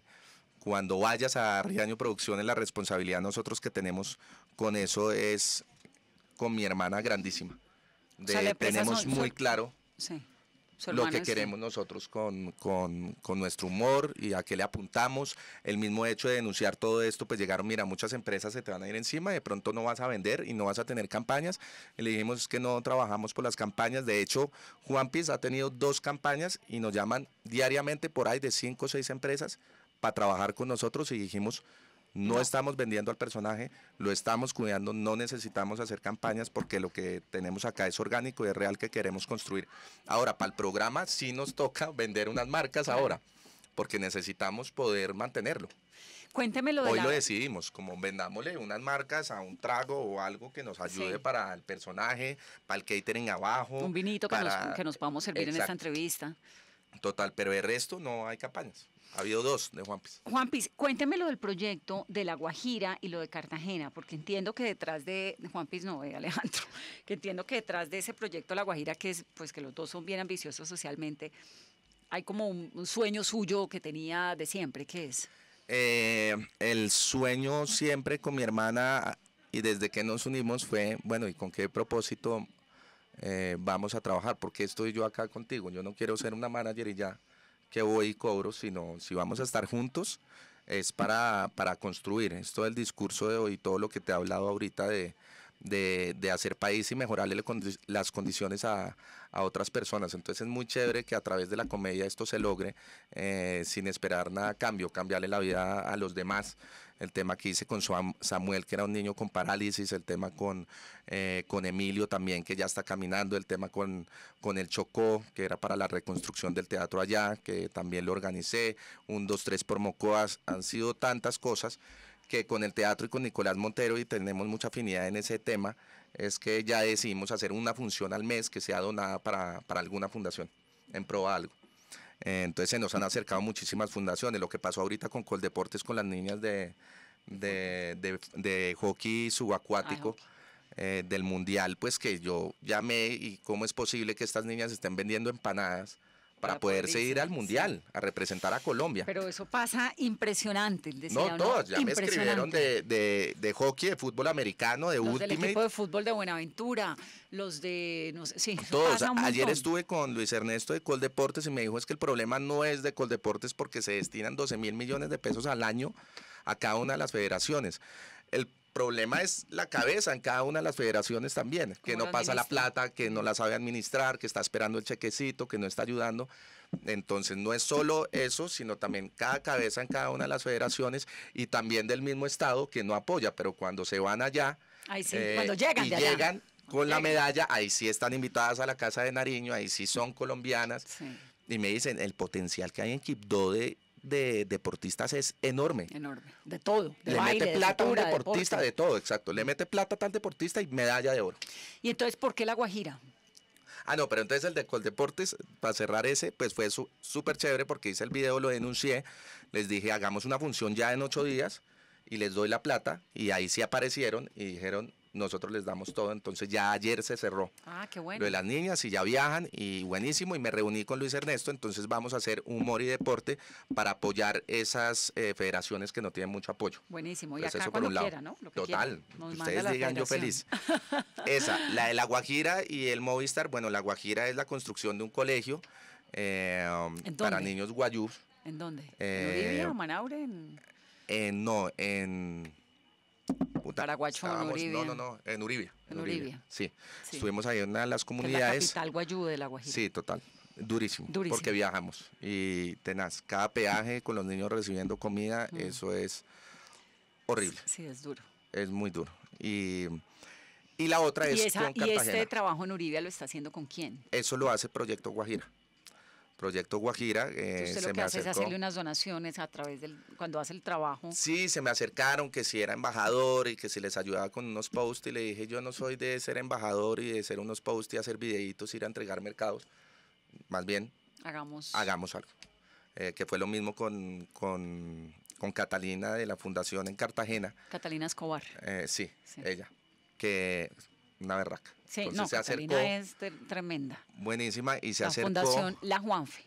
cuando vayas a Riaño Producciones, la responsabilidad nosotros que tenemos con eso es con mi hermana grandísima. tenemos muy claro lo que queremos nosotros con, nuestro humor y a qué le apuntamos. El mismo hecho de denunciar todo esto, pues llegaron, mira, muchas empresas se te van a ir encima, de pronto no vas a vender y no vas a tener campañas. le dijimos que no trabajamos por las campañas. De hecho, Juan Piz ha tenido dos campañas y nos llaman diariamente por ahí de cinco o seis empresas para trabajar con nosotros y dijimos, no, estamos vendiendo al personaje, lo estamos cuidando, no necesitamos hacer campañas porque lo que tenemos acá es orgánico y es real que queremos construir. Ahora, para el programa sí nos toca vender unas marcas ahora, porque necesitamos poder mantenerlo. Cuéntemelo Hoy lo decidimos, como vendámosle unas marcas a un trago o algo que nos ayude para el personaje, para el catering abajo. Un vinito que, nos, que podamos servir en esta entrevista. Total, pero el resto no hay campañas. Ha habido dos de Juan Piz. Juan Piz, cuénteme lo del proyecto de La Guajira y lo de Cartagena, porque entiendo que detrás de Juan Piz, no, eh, Alejandro, que entiendo que detrás de ese proyecto La Guajira, que es, pues que los dos son bien ambiciosos socialmente, hay como un, sueño suyo que tenía de siempre, ¿qué es? Eh, el sueño siempre con mi hermana y desde que nos unimos fue, bueno, ¿y con qué propósito eh, vamos a trabajar? porque estoy yo acá contigo? Yo no quiero ser una manager y ya que voy y cobro, sino si vamos a estar juntos, es para, para construir. Esto el discurso de hoy, todo lo que te he hablado ahorita de, de, hacer país y mejorarle las condiciones a, otras personas. Entonces es muy chévere que a través de la comedia esto se logre eh, sin esperar nada cambio, cambiarle la vida a, los demás. El tema que hice con Samuel, que era un niño con parálisis, el tema con, eh, con Emilio también, que ya está caminando, el tema con, con el Chocó, que era para la reconstrucción del teatro allá, que también lo organicé, un dos, tres por Mocoas, han sido tantas cosas que con el teatro y con Nicolás Montero y tenemos mucha afinidad en ese tema, es que ya decidimos hacer una función al mes que sea donada para, para alguna fundación, en pro algo. Entonces se nos han acercado muchísimas fundaciones. Lo que pasó ahorita con Coldeportes, con las niñas de, de, de, hockey subacuático. Ah, eh, del mundial, pues que yo llamé y cómo es posible que estas niñas estén vendiendo empanadas para, poderse ir al mundial a representar a Colombia. Pero eso pasa impresionante. no, todos, ya me escribieron de, de, de, hockey, de fútbol americano, de los Ultimate. de fútbol de Buenaventura, los de, no sé, sí. Todos, ayer estuve con Luis Ernesto de Coldeportes y me dijo es que el problema no es de Coldeportes porque se destinan 12 mil millones de pesos al año a cada una de las federaciones. El problema es la cabeza en cada una de las federaciones también, que no pasa la plata, que no la sabe administrar, que está esperando el chequecito, que no está ayudando. Entonces no es solo eso, sino también cada cabeza en cada una de las federaciones y también del mismo Estado que no apoya, pero cuando se van allá, eh, cuando llegan, y llegan con la medalla, ahí sí están invitadas a la Casa de Nariño, ahí sí son colombianas. Y me dicen el potencial que hay en Quibdó de de deportistas es enorme. Enorme. De todo. De Le mete plata de a un deportista, de todo, exacto. Le mete plata a tal deportista y medalla de oro. ¿Y entonces por qué la Guajira? Ah, no, pero entonces el de Coldeportes, para cerrar ese, pues fue súper chévere porque hice el video, lo denuncié, les dije, hagamos una función ya en ocho días y les doy la plata y ahí sí aparecieron y dijeron, nosotros les damos todo. Entonces ya ayer se cerró. Ah, qué bueno. Lo de las niñas y ya viajan y buenísimo. Y me reuní con Luis Ernesto, entonces vamos a hacer humor y deporte para apoyar esas eh, federaciones que no tienen mucho apoyo. Buenísimo. Y pues acá por Quiera, ¿no? Lo Total. Ustedes digan yo feliz. Esa, la de la Guajira y el Movistar. Bueno, la Guajira es la construcción de un colegio em, para niños guayús. ¿En dónde? ¿En eh, o Manaure? En... no, en... Punta. No, no, no, en Uribia. En, Sí. Estuvimos ahí en una de las comunidades. La Guayú de la Guajira. Sí, total. Durísimo, porque viajamos y tenaz. Cada peaje con los niños recibiendo comida, mm. eso es horrible. Sí, es duro. Es muy duro. Y, la otra es con Cartagena. ¿Y este trabajo en Uribia lo está haciendo con quién? Eso lo hace Proyecto Guajira. Proyecto Guajira. Eh, usted lo que hace es hacerle unas donaciones a través del, cuando hace el trabajo. Sí, se me acercaron que si era embajador y que si les ayudaba con unos posts y le dije yo no soy de ser embajador y de ser unos posts y hacer videitos, ir a entregar mercados. Más bien, hagamos, hagamos algo. Eh, que fue lo mismo con, con, Catalina de la Fundación en Cartagena. Catalina Escobar. Eh, sí, sí, ella, que una berraca. Sí, no, se es tremenda. Buenísima y se la acercó. La Fundación La Juanfe.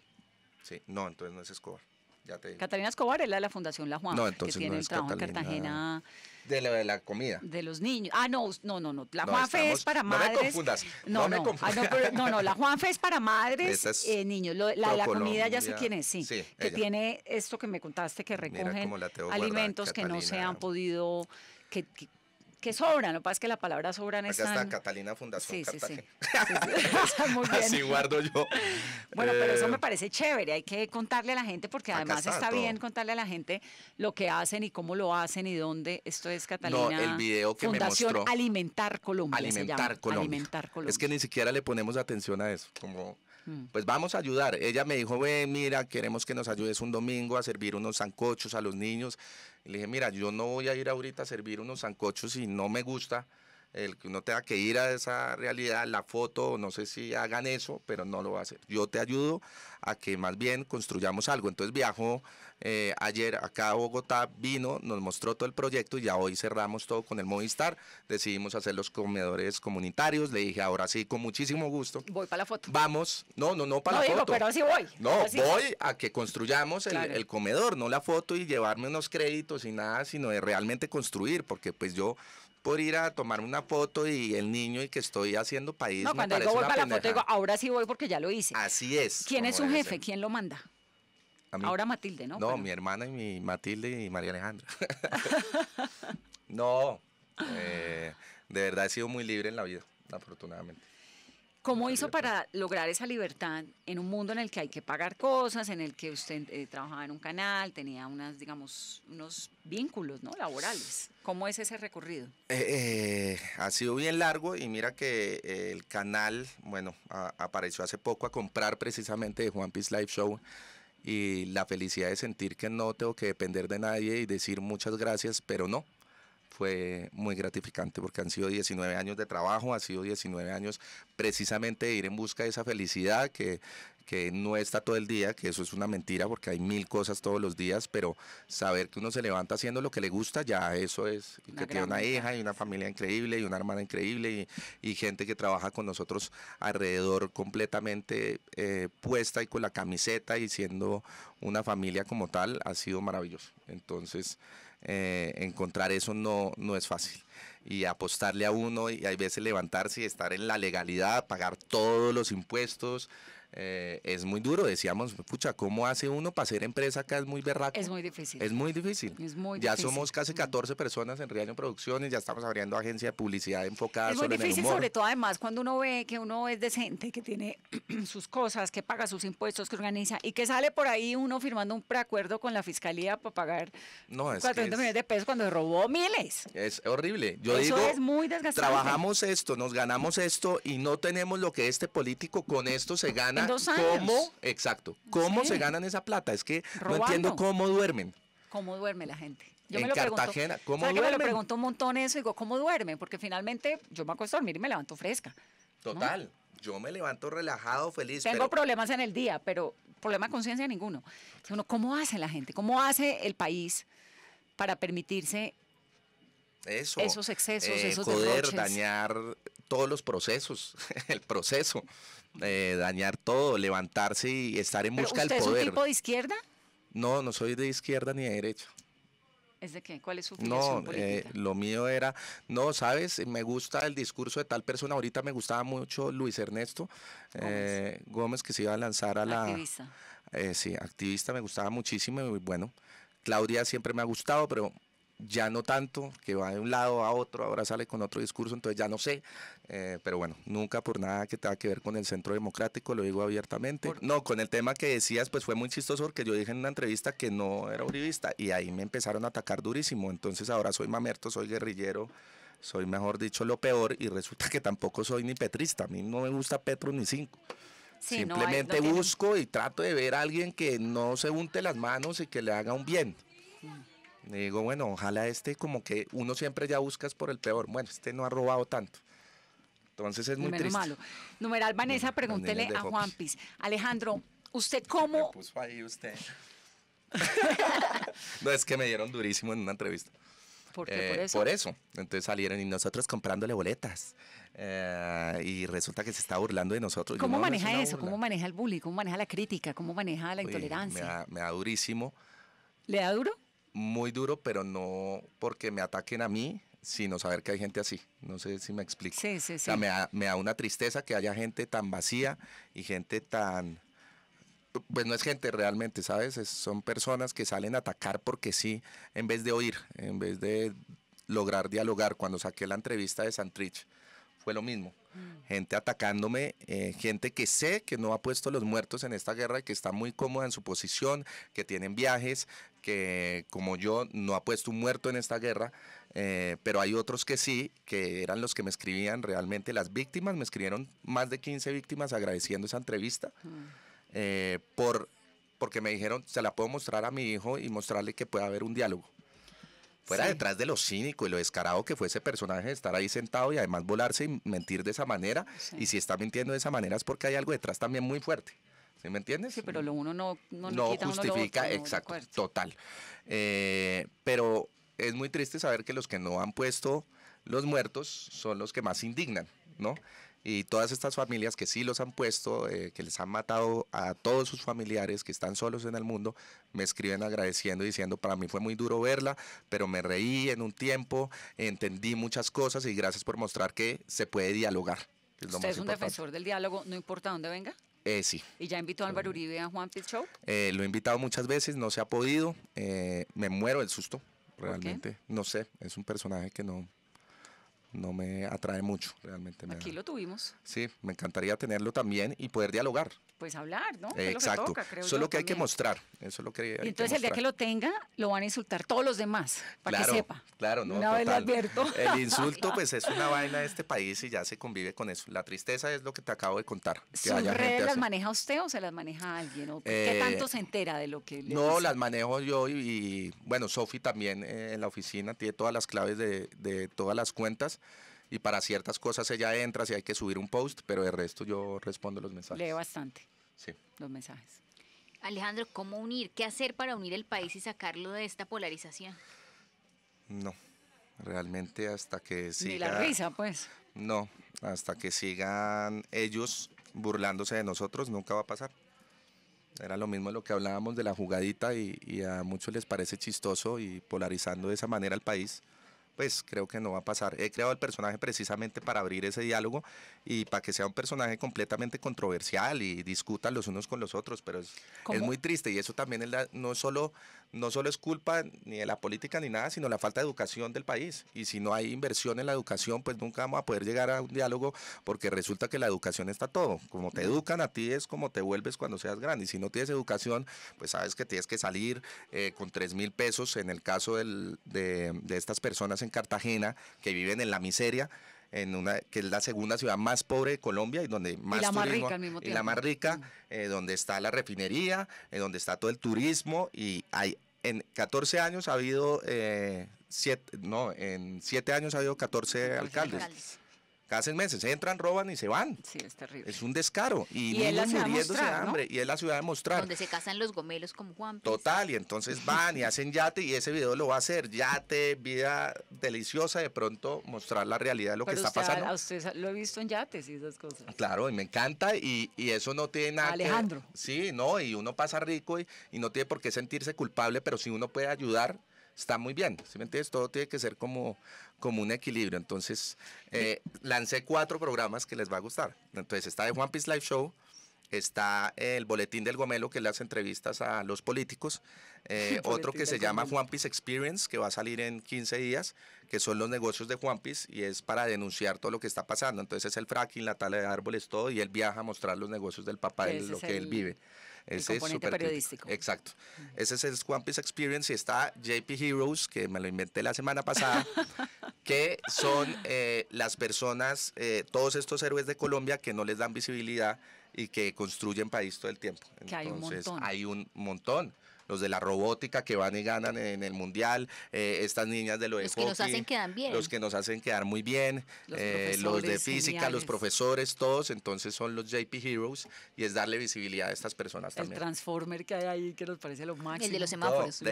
Sí, no, entonces no es Escobar. Ya te Catalina Escobar es la de la Fundación La Juanfe, no, que tiene no en Cartagena. De la, comida. De los niños. Ah, no, no, no, no. La Juanfe es para madres. No me confundas. No, no, me ah, confundas. no, no, la Juanfe es para madres y eh, niños. Lo, la, la comida ya sé quién es, sí. que tiene esto que me contaste, que recogen alimentos que no se han podido... que, que sobra no pasa que la palabra sobra es. Acá están... Catalina Fundación sí, Sí, sí. Así guardo yo. Bueno, pero eso me eh, parece chévere, hay que contarle a la gente, porque además está, bien contarle a la gente lo que hacen y cómo lo hacen y dónde. Esto es Catalina. el video que Fundación Alimentar Colombia. Alimentar Colombia. Alimentar Colombia. Es que ni siquiera le ponemos atención a eso. Como Mm. pues vamos a ayudar. Ella me dijo, ve mira, queremos que nos ayudes un domingo a servir unos zancochos a los niños. le dije, mira, yo no voy a ir ahorita a servir unos zancochos si no me gusta el que uno tenga que ir a esa realidad, la foto, no sé si hagan eso, pero no lo va a hacer. Yo te ayudo a que más bien construyamos algo. Entonces viajó eh, ayer acá a Bogotá, vino, nos mostró todo el proyecto y ya hoy cerramos todo con el Movistar. Decidimos hacer los comedores comunitarios. Le dije, ahora sí, con muchísimo gusto. Voy para la foto. Vamos, no, no, no para no, digo, Pero sí voy. No, voy a que construyamos el comedor, no la foto y llevarme unos créditos y nada, sino de realmente construir, porque pues yo por ir a tomar una foto y el niño y que estoy haciendo país. No, cuando digo voy para la foto, digo, ahora sí voy porque ya lo hice. Así es. ¿Quién es su jefe? ¿Quién lo manda? ahora Matilde, ¿no? No, mi hermana y mi Matilde y María Alejandra. no, eh, de verdad he sido muy libre en la vida, afortunadamente. ¿Cómo hizo para lograr esa libertad en un mundo en el que hay que pagar cosas, en el que usted eh, trabajaba en un canal, tenía unas, digamos, unos vínculos ¿no? laborales? ¿Cómo es ese recorrido? Eh, eh, ha sido bien largo y mira que el canal, bueno, apareció hace poco a comprar precisamente de Juan Piece Live Show y la felicidad de sentir que no tengo que depender de nadie y decir muchas gracias, pero no, fue muy gratificante porque han sido 19 años de trabajo, han sido 19 años precisamente de ir en busca de esa felicidad que, que no está todo el día, que eso es una mentira porque hay mil cosas todos los días, pero saber que uno se levanta haciendo lo que le gusta, ya eso es, que tiene una hija y una familia increíble y una hermana increíble y, gente que trabaja con nosotros alrededor completamente eh, puesta y con la camiseta y siendo una familia como tal, ha sido maravilloso. Entonces, eh, encontrar eso no, no es fácil. Y apostarle a uno y hay veces levantarse y estar en la legalidad, pagar todos los impuestos, eh, es muy duro, decíamos, pucha, ¿cómo hace uno para ser empresa acá? Es muy berraco. Es muy difícil. Es muy difícil. ya somos casi 14 mm. personas en Real Producciones, ya estamos abriendo agencia de publicidad enfocada es muy difícil, sobre todo además cuando uno ve que uno es decente, que tiene sus cosas, que paga sus impuestos, que organiza y que sale por ahí uno firmando un preacuerdo con la fiscalía para pagar 400 millones de pesos cuando robó miles. Es horrible. Yo Eso digo, es muy desgastante. Trabajamos esto, nos ganamos esto y no tenemos lo que este político con esto se gana ¿Cómo? Exacto. ¿Cómo se ganan esa plata? Es que no entiendo cómo duermen. ¿Cómo duerme la gente? Yo en me Cartagena, pregunto, me lo pregunto un montón eso y digo, ¿cómo duermen? Porque finalmente yo me acuesto a dormir y me levanto fresca. Total. Yo me levanto relajado, feliz. Tengo problemas en el día, pero problema de conciencia ninguno. Uno, ¿Cómo hace la gente? ¿Cómo hace el país para permitirse eso, esos excesos, eh, esos poder dañar todos los procesos, el proceso, eh, dañar todo, levantarse y estar en busca del poder. ¿Es un tipo de izquierda? No, no soy de izquierda ni de derecha. ¿Es de qué? ¿Cuál es su No, eh, lo mío era, no, sabes, me gusta el discurso de tal persona. Ahorita me gustaba mucho Luis Ernesto Gómez, que se iba a lanzar a la. Activista. sí, activista, me gustaba muchísimo. Y bueno, Claudia siempre me ha gustado, pero ya no tanto, que va de un lado a otro, ahora sale con otro discurso, entonces ya no sé, eh, pero bueno, nunca por nada que tenga que ver con el centro democrático, lo digo abiertamente. No, con el tema que decías, pues fue muy chistoso porque yo dije en una entrevista que no era uribista y ahí me empezaron a atacar durísimo, entonces ahora soy mamerto, soy guerrillero soy mejor dicho lo peor y resulta que tampoco soy ni petrista, a mí no me gusta Petro ni cinco. Simplemente busco y trato de ver a alguien que no se unte las manos y que le haga un bien. Y digo, bueno, ojalá este como que uno siempre ya buscas por el peor. Bueno, este no ha robado tanto. Entonces es muy triste. malo. Numeral Vanessa, pregúntele a Juan Pis, Alejandro, ¿usted cómo...? Me puso ahí usted. no, es que me dieron durísimo en una entrevista. ¿Por, eh, por, eso? por eso. Entonces salieron y nosotros comprándole boletas. Eh, y resulta que se está burlando de nosotros. ¿Cómo maneja eso? ¿Cómo maneja el bullying? ¿Cómo maneja la crítica? ¿Cómo maneja la intolerancia? me da durísimo. ¿Le da duro? muy duro, pero no porque me ataquen a mí, sino saber que hay gente así. No sé si me explico. Sí, sí, sí. O sea, me da, una tristeza que haya gente tan vacía y gente tan... Pues no es gente realmente, ¿sabes? son personas que salen a atacar porque sí, en vez de oír, en vez de lograr dialogar. Cuando saqué la entrevista de Santrich, fue lo mismo. Mm. Gente atacándome, eh, gente que sé que no ha puesto los muertos en esta guerra y que está muy cómoda en su posición, que tienen viajes, que como yo no ha puesto un muerto en esta guerra, eh, pero hay otros que sí, que eran los que me escribían realmente las víctimas, me escribieron más de 15 víctimas agradeciendo esa entrevista, mm. eh, por, porque me dijeron, se la puedo mostrar a mi hijo y mostrarle que puede haber un diálogo. Fuera detrás de lo cínico y lo descarado que fue ese personaje de estar ahí sentado y además volarse y mentir de esa manera. Y si está mintiendo de esa manera es porque hay algo detrás también muy fuerte. ¿Sí me entiendes? Sí, pero lo uno no, no, no justifica, exacto, total. Eh, pero es muy triste saber que los que no han puesto los muertos son los que más indignan, ¿no? Y todas estas familias que sí los han puesto, eh, que les han matado a todos sus familiares, que están solos en el mundo, me escriben agradeciendo, y diciendo, para mí fue muy duro verla, pero me reí en un tiempo, entendí muchas cosas y gracias por mostrar que se puede dialogar. ¿Usted es un defensor del diálogo, no importa dónde venga? Eh, sí. ¿Y ya invitó a Álvaro Uribe a Juan Piz eh, lo he invitado muchas veces, no se ha podido. Eh, me muero del susto, realmente. No sé, es un personaje que no, no me atrae mucho realmente. Aquí lo tuvimos. Sí, me encantaría tenerlo también y poder dialogar. Pues hablar, ¿no? exacto. Toca, creo eso es lo que, hay que mostrar. Eso es lo que hay y entonces el día que lo tenga, lo van a insultar todos los demás, para que sepa. Claro, no. Una El insulto, pues es una vaina de este país y ya se convive con eso. La tristeza es lo que te acabo de contar. ¿Sus redes las maneja usted o se las maneja alguien? ¿O ¿Qué eh, tanto se entera de lo que le No, las manejo yo y, bueno, Sofi también eh, en la oficina tiene todas las claves de, de todas las cuentas y para ciertas cosas ella entra si hay que subir un post, pero de resto yo respondo los mensajes. Lee bastante. Sí. Los mensajes. Alejandro, ¿cómo unir? ¿Qué hacer para unir el país y sacarlo de esta polarización? No, realmente hasta que sigan... Ni la risa, pues. No, hasta que sigan ellos burlándose de nosotros, nunca va a pasar. Era lo mismo lo que hablábamos de la jugadita y, a muchos les parece chistoso y polarizando de esa manera el país pues creo que no va a pasar. He creado el personaje precisamente para abrir ese diálogo y para que sea un personaje completamente controversial y discuta los unos con los otros, pero es, muy triste y eso también es no solo no solo es culpa ni de la política ni nada, sino la falta de educación del país. Y si no hay inversión en la educación, pues nunca vamos a poder llegar a un diálogo porque resulta que la educación está todo. Como te educan a ti es como te vuelves cuando seas grande. Y si no tienes educación, pues sabes que tienes que salir eh, con 3 mil pesos en el caso del, de estas personas en Cartagena que viven en la miseria en una que es la segunda ciudad más pobre de Colombia y donde más y la más rica al mismo tiempo. y la más rica, mm. eh, donde está la refinería, en eh, donde está todo el turismo y hay en 14 años ha habido eh, siete, no, en siete años ha habido 14 alcaldes. alcaldes cada meses. Entran, roban y se van. Sí, es terrible. Es un descaro. Y, y la de hambre. Y es la ciudad de mostrar. Donde se casan los gomelos como Juan. Total, y entonces van y hacen yate y ese video lo va a hacer. Yate, vida deliciosa, de pronto mostrar la realidad de lo que está pasando. A usted lo he visto en yates y esas cosas. Claro, y me encanta y, eso no tiene nada. Alejandro. sí, no, y uno pasa rico y, y no tiene por qué sentirse culpable, pero si uno puede ayudar, está muy bien, si me entiendes? Todo tiene que ser como, como un equilibrio. Entonces, eh, lancé cuatro programas que les va a gustar. Entonces, está de One Piece Live Show, está el Boletín del Gomelo, que le hace entrevistas a los políticos, eh, otro que se llama Juan Piece Experience, que va a salir en 15 días, que son los negocios de Juan Piece y es para denunciar todo lo que está pasando. Entonces es el fracking, la tala de árboles, todo, y él viaja a mostrar los negocios del papá, de lo que él vive. Ese componente periodístico. Exacto. Ese es el One Piece Experience y está JP Heroes, que me lo inventé la semana pasada, que son eh, las personas, eh, todos estos héroes de Colombia que no les dan visibilidad y que construyen país todo el tiempo. Entonces, hay un montón. Hay un montón los de la robótica que van y ganan en el mundial, eh, estas niñas de lo de los que nos hacen quedar bien. Los que nos hacen quedar muy bien, los, eh, de física, los profesores, todos, entonces son los JP Heroes y es darle visibilidad a estas personas también. El transformer que hay ahí que nos parece lo máximo. El de los semáforos.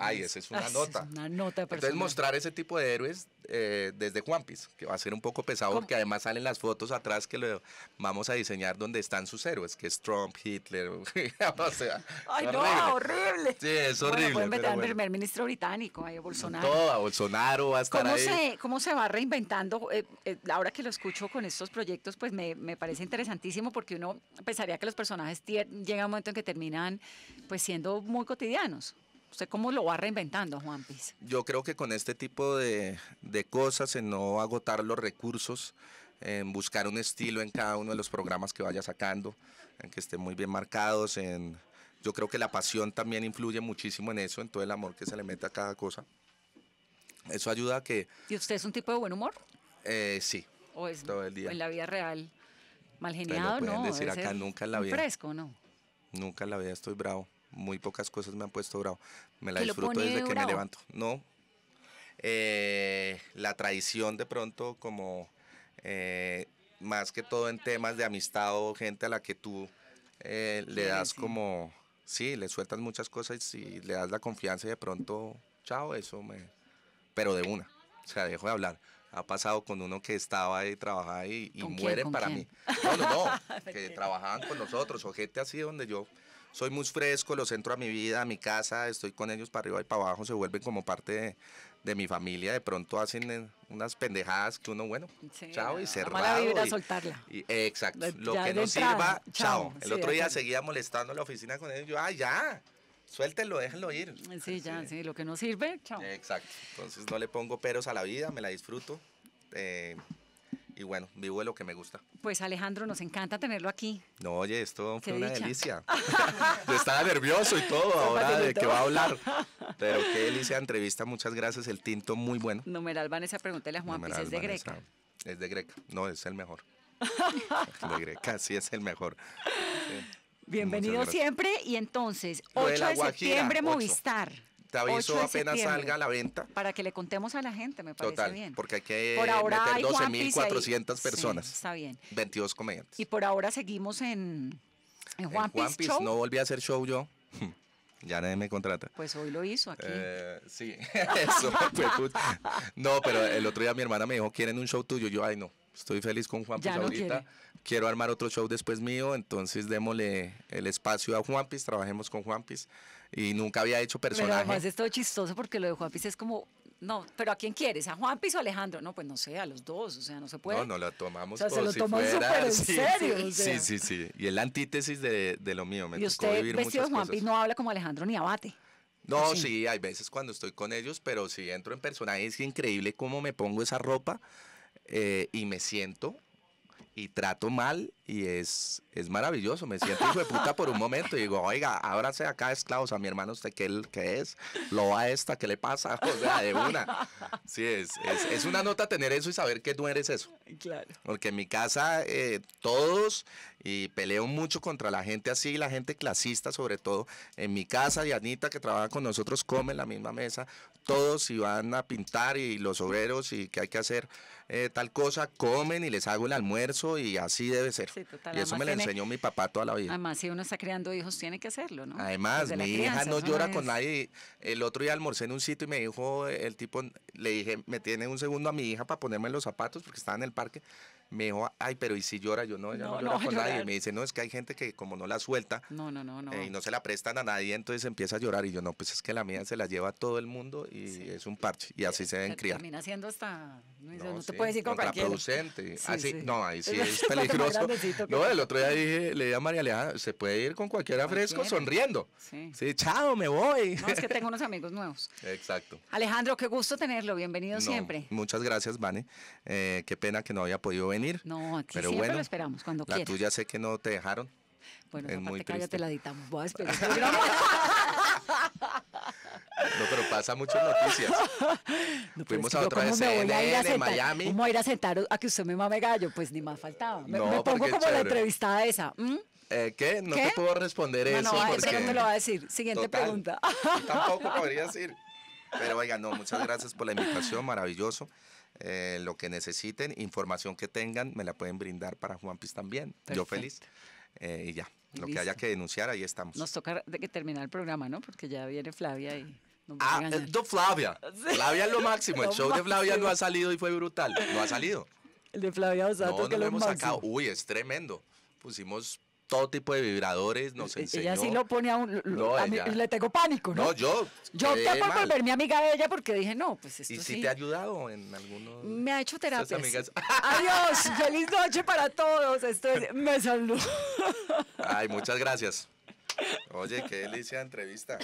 ay, esa es una ah, nota. Es una nota Entonces mostrar ese tipo de héroes eh, desde Juanpis, que va a ser un poco pesado porque además salen las fotos atrás que lo vamos a diseñar donde están sus héroes, que es Trump, Hitler. ay, no, horrible. Sí, es horrible. Bueno, primer ministro británico, eh, Bolsonaro. Bolsonaro va ¿Cómo Se, ¿Cómo se va reinventando? Eh, eh, ahora que lo escucho con estos proyectos, pues me, me, parece interesantísimo porque uno pensaría que los personajes llega un momento en que terminan pues siendo muy cotidianos. ¿Usted cómo lo va reinventando, Juan Piz? Yo creo que con este tipo de, de cosas, en no agotar los recursos, en buscar un estilo en cada uno de los programas que vaya sacando, en que estén muy bien marcados, en yo creo que la pasión también influye muchísimo en eso, en todo el amor que se le mete a cada cosa. Eso ayuda a que... ¿Y usted es un tipo de buen humor? Eh, sí. ¿O es todo el día. en la vida real mal geniado? no, decir acá nunca en la vida. Fresco, ¿no? Nunca en la vida estoy bravo. Muy pocas cosas me han puesto bravo. Me la disfruto desde que me levanto. No. Eh, la traición de pronto como... Eh, más que todo en temas de amistad o gente a la que tú le das como Sí, le sueltas muchas cosas y le das la confianza y de pronto, chao, eso me... Pero de una, o sea, dejo de hablar. Ha pasado con uno que estaba ahí, trabajaba y, y muere para mí. No, no, no, que trabajaban con nosotros o gente así donde yo soy muy fresco, lo centro a mi vida, a mi casa, estoy con ellos para arriba y para abajo, se vuelven como parte de, de mi familia de pronto hacen eh, unas pendejadas que uno, bueno, chao y cerrado. La vibra soltarla. exacto. lo que no sirva, chao. El otro día seguía molestando la oficina con él Yo, ah, ya. Suéltenlo, déjenlo ir. Sí, ya, sí. lo que no sirve, chao. Exacto. Entonces no le pongo peros a la vida, me la disfruto. Eh, y bueno, vivo lo que me gusta. Pues Alejandro, nos encanta tenerlo aquí. No, oye, esto fue una delicia. estaba nervioso y todo ahora de que va a hablar. Pero qué delicia entrevista, muchas gracias. El tinto muy bueno. Numeral pregunta pregúntele a Juan Numeral, ¿es de Greca? Es de Greca, no, es el mejor. de Greca, sí es el mejor. Bienvenido siempre y entonces, 8 de, septiembre Movistar. Te aviso apenas salga la venta. Para que le contemos a la gente, me parece Total, bien. Porque hay que 12.400 personas. está bien. 22 comediantes. Y por ahora seguimos en, Juan, Juan No volví a hacer show yo ya nadie me contrata. Pues hoy lo hizo aquí. Eh, sí, eso No, pero el otro día mi hermana me dijo, ¿quieren un show tuyo? Yo, ay, no, estoy feliz con Juan Pis ahorita. Quiero armar otro show después mío, entonces démosle el espacio a Juan Juanpis, trabajemos con Juan Juanpis. Y nunca había hecho personaje. además es todo chistoso porque lo de Juanpis es como no, pero ¿a quién quieres? ¿A Juan Piso o Alejandro? No, pues no sé, a los dos, o sea, no se puede. No, no, la tomamos o sea, se lo en serio. Sí, sí, sí, y Y el antítesis de, lo mío. Me y usted vestido Juan no habla como Alejandro ni Abate. No, sí. hay veces cuando estoy con ellos, pero si entro en personaje es increíble cómo me pongo esa ropa eh, y me siento y trato mal y es, es maravilloso. Me siento hijo de puta por un momento y digo, oiga, ahora sea acá esclavos a mi hermano, usted que es, lo va a esta, ¿qué le pasa? O sea, de una. Sí, es, es, una nota tener eso y saber que tú eres eso. Claro. Porque en mi casa eh, todos, y peleo mucho contra la gente así, la gente clasista sobre todo. En mi casa, y Anita que trabaja con nosotros come en la misma mesa, todos si van a pintar y los obreros y qué hay que hacer. Eh, tal cosa, comen y les hago el almuerzo y así debe ser. y eso me lo enseñó mi papá toda la vida. Además, si uno está criando hijos, tiene que hacerlo, ¿no? Además, mi hija no llora con nadie. El otro día almorcé en un sitio y me dijo el tipo, le dije, me tiene un segundo a mi hija para ponerme los zapatos porque estaba en el parque me dijo, ay, pero ¿y si llora? Yo no, ella no, llora con nadie. Me dice, no, es que hay gente que como no la suelta eh, y no se la prestan a nadie, entonces empieza a llorar. Y yo, no, pues es que la mía se la lleva a todo el mundo y es un parche. Y así eh, se, ven deben criar. Termina siendo hasta, puede ir con cualquier Contraproducente. Así, ah, No, ahí sí es peligroso. no, el otro día dije, le dije a María Alejandra, se puede ir con cualquiera fresco sonriendo. Sí. sí. chao, me voy. No, es que tengo unos amigos nuevos. Exacto. Alejandro, qué gusto tenerlo. Bienvenido siempre. Muchas gracias, Vane. Eh, qué pena que no haya podido venir. No, aquí pero siempre lo esperamos cuando quieras. La tuya sé que no te dejaron. Bueno, es muy parte, cállate la editamos. Voy a esperar. No, pero pasa muchas noticias. Fuimos a otra vez CNN, en Miami. ¿Cómo ir a sentar a que usted me mame gallo? Pues ni más faltaba. Me, pongo como la entrevistada esa. Eh, ¿Qué? No te puedo responder eso. No, porque... no me lo va a decir. Siguiente pregunta. Tampoco podría decir. Pero oiga, no, muchas gracias por la invitación, maravilloso. Eh, lo que necesiten, información que tengan, me la pueden brindar para Juan Juanpis también. Yo feliz. Eh, y ya, lo que haya que denunciar, ahí estamos. Nos toca que terminar el programa, ¿no? Porque ya viene Flavia y ah el eh, de Flavia. Flavia es lo máximo. El show de Flavia no ha salido y fue brutal. No ha salido. El de Flavia Osato. No, no lo, hemos sacado. Uy, es tremendo. Pusimos todo tipo de vibradores, nos enseñó. Ella sí lo pone a un... le tengo pánico, ¿no? No, yo... Yo te volver mi amiga de ella porque dije, no, pues esto ¿Y si te ha ayudado en algunos...? Me ha hecho terapia. Adiós, feliz noche para todos. Esto es Me saludo Ay, muchas gracias. Oye, qué delicia entrevista.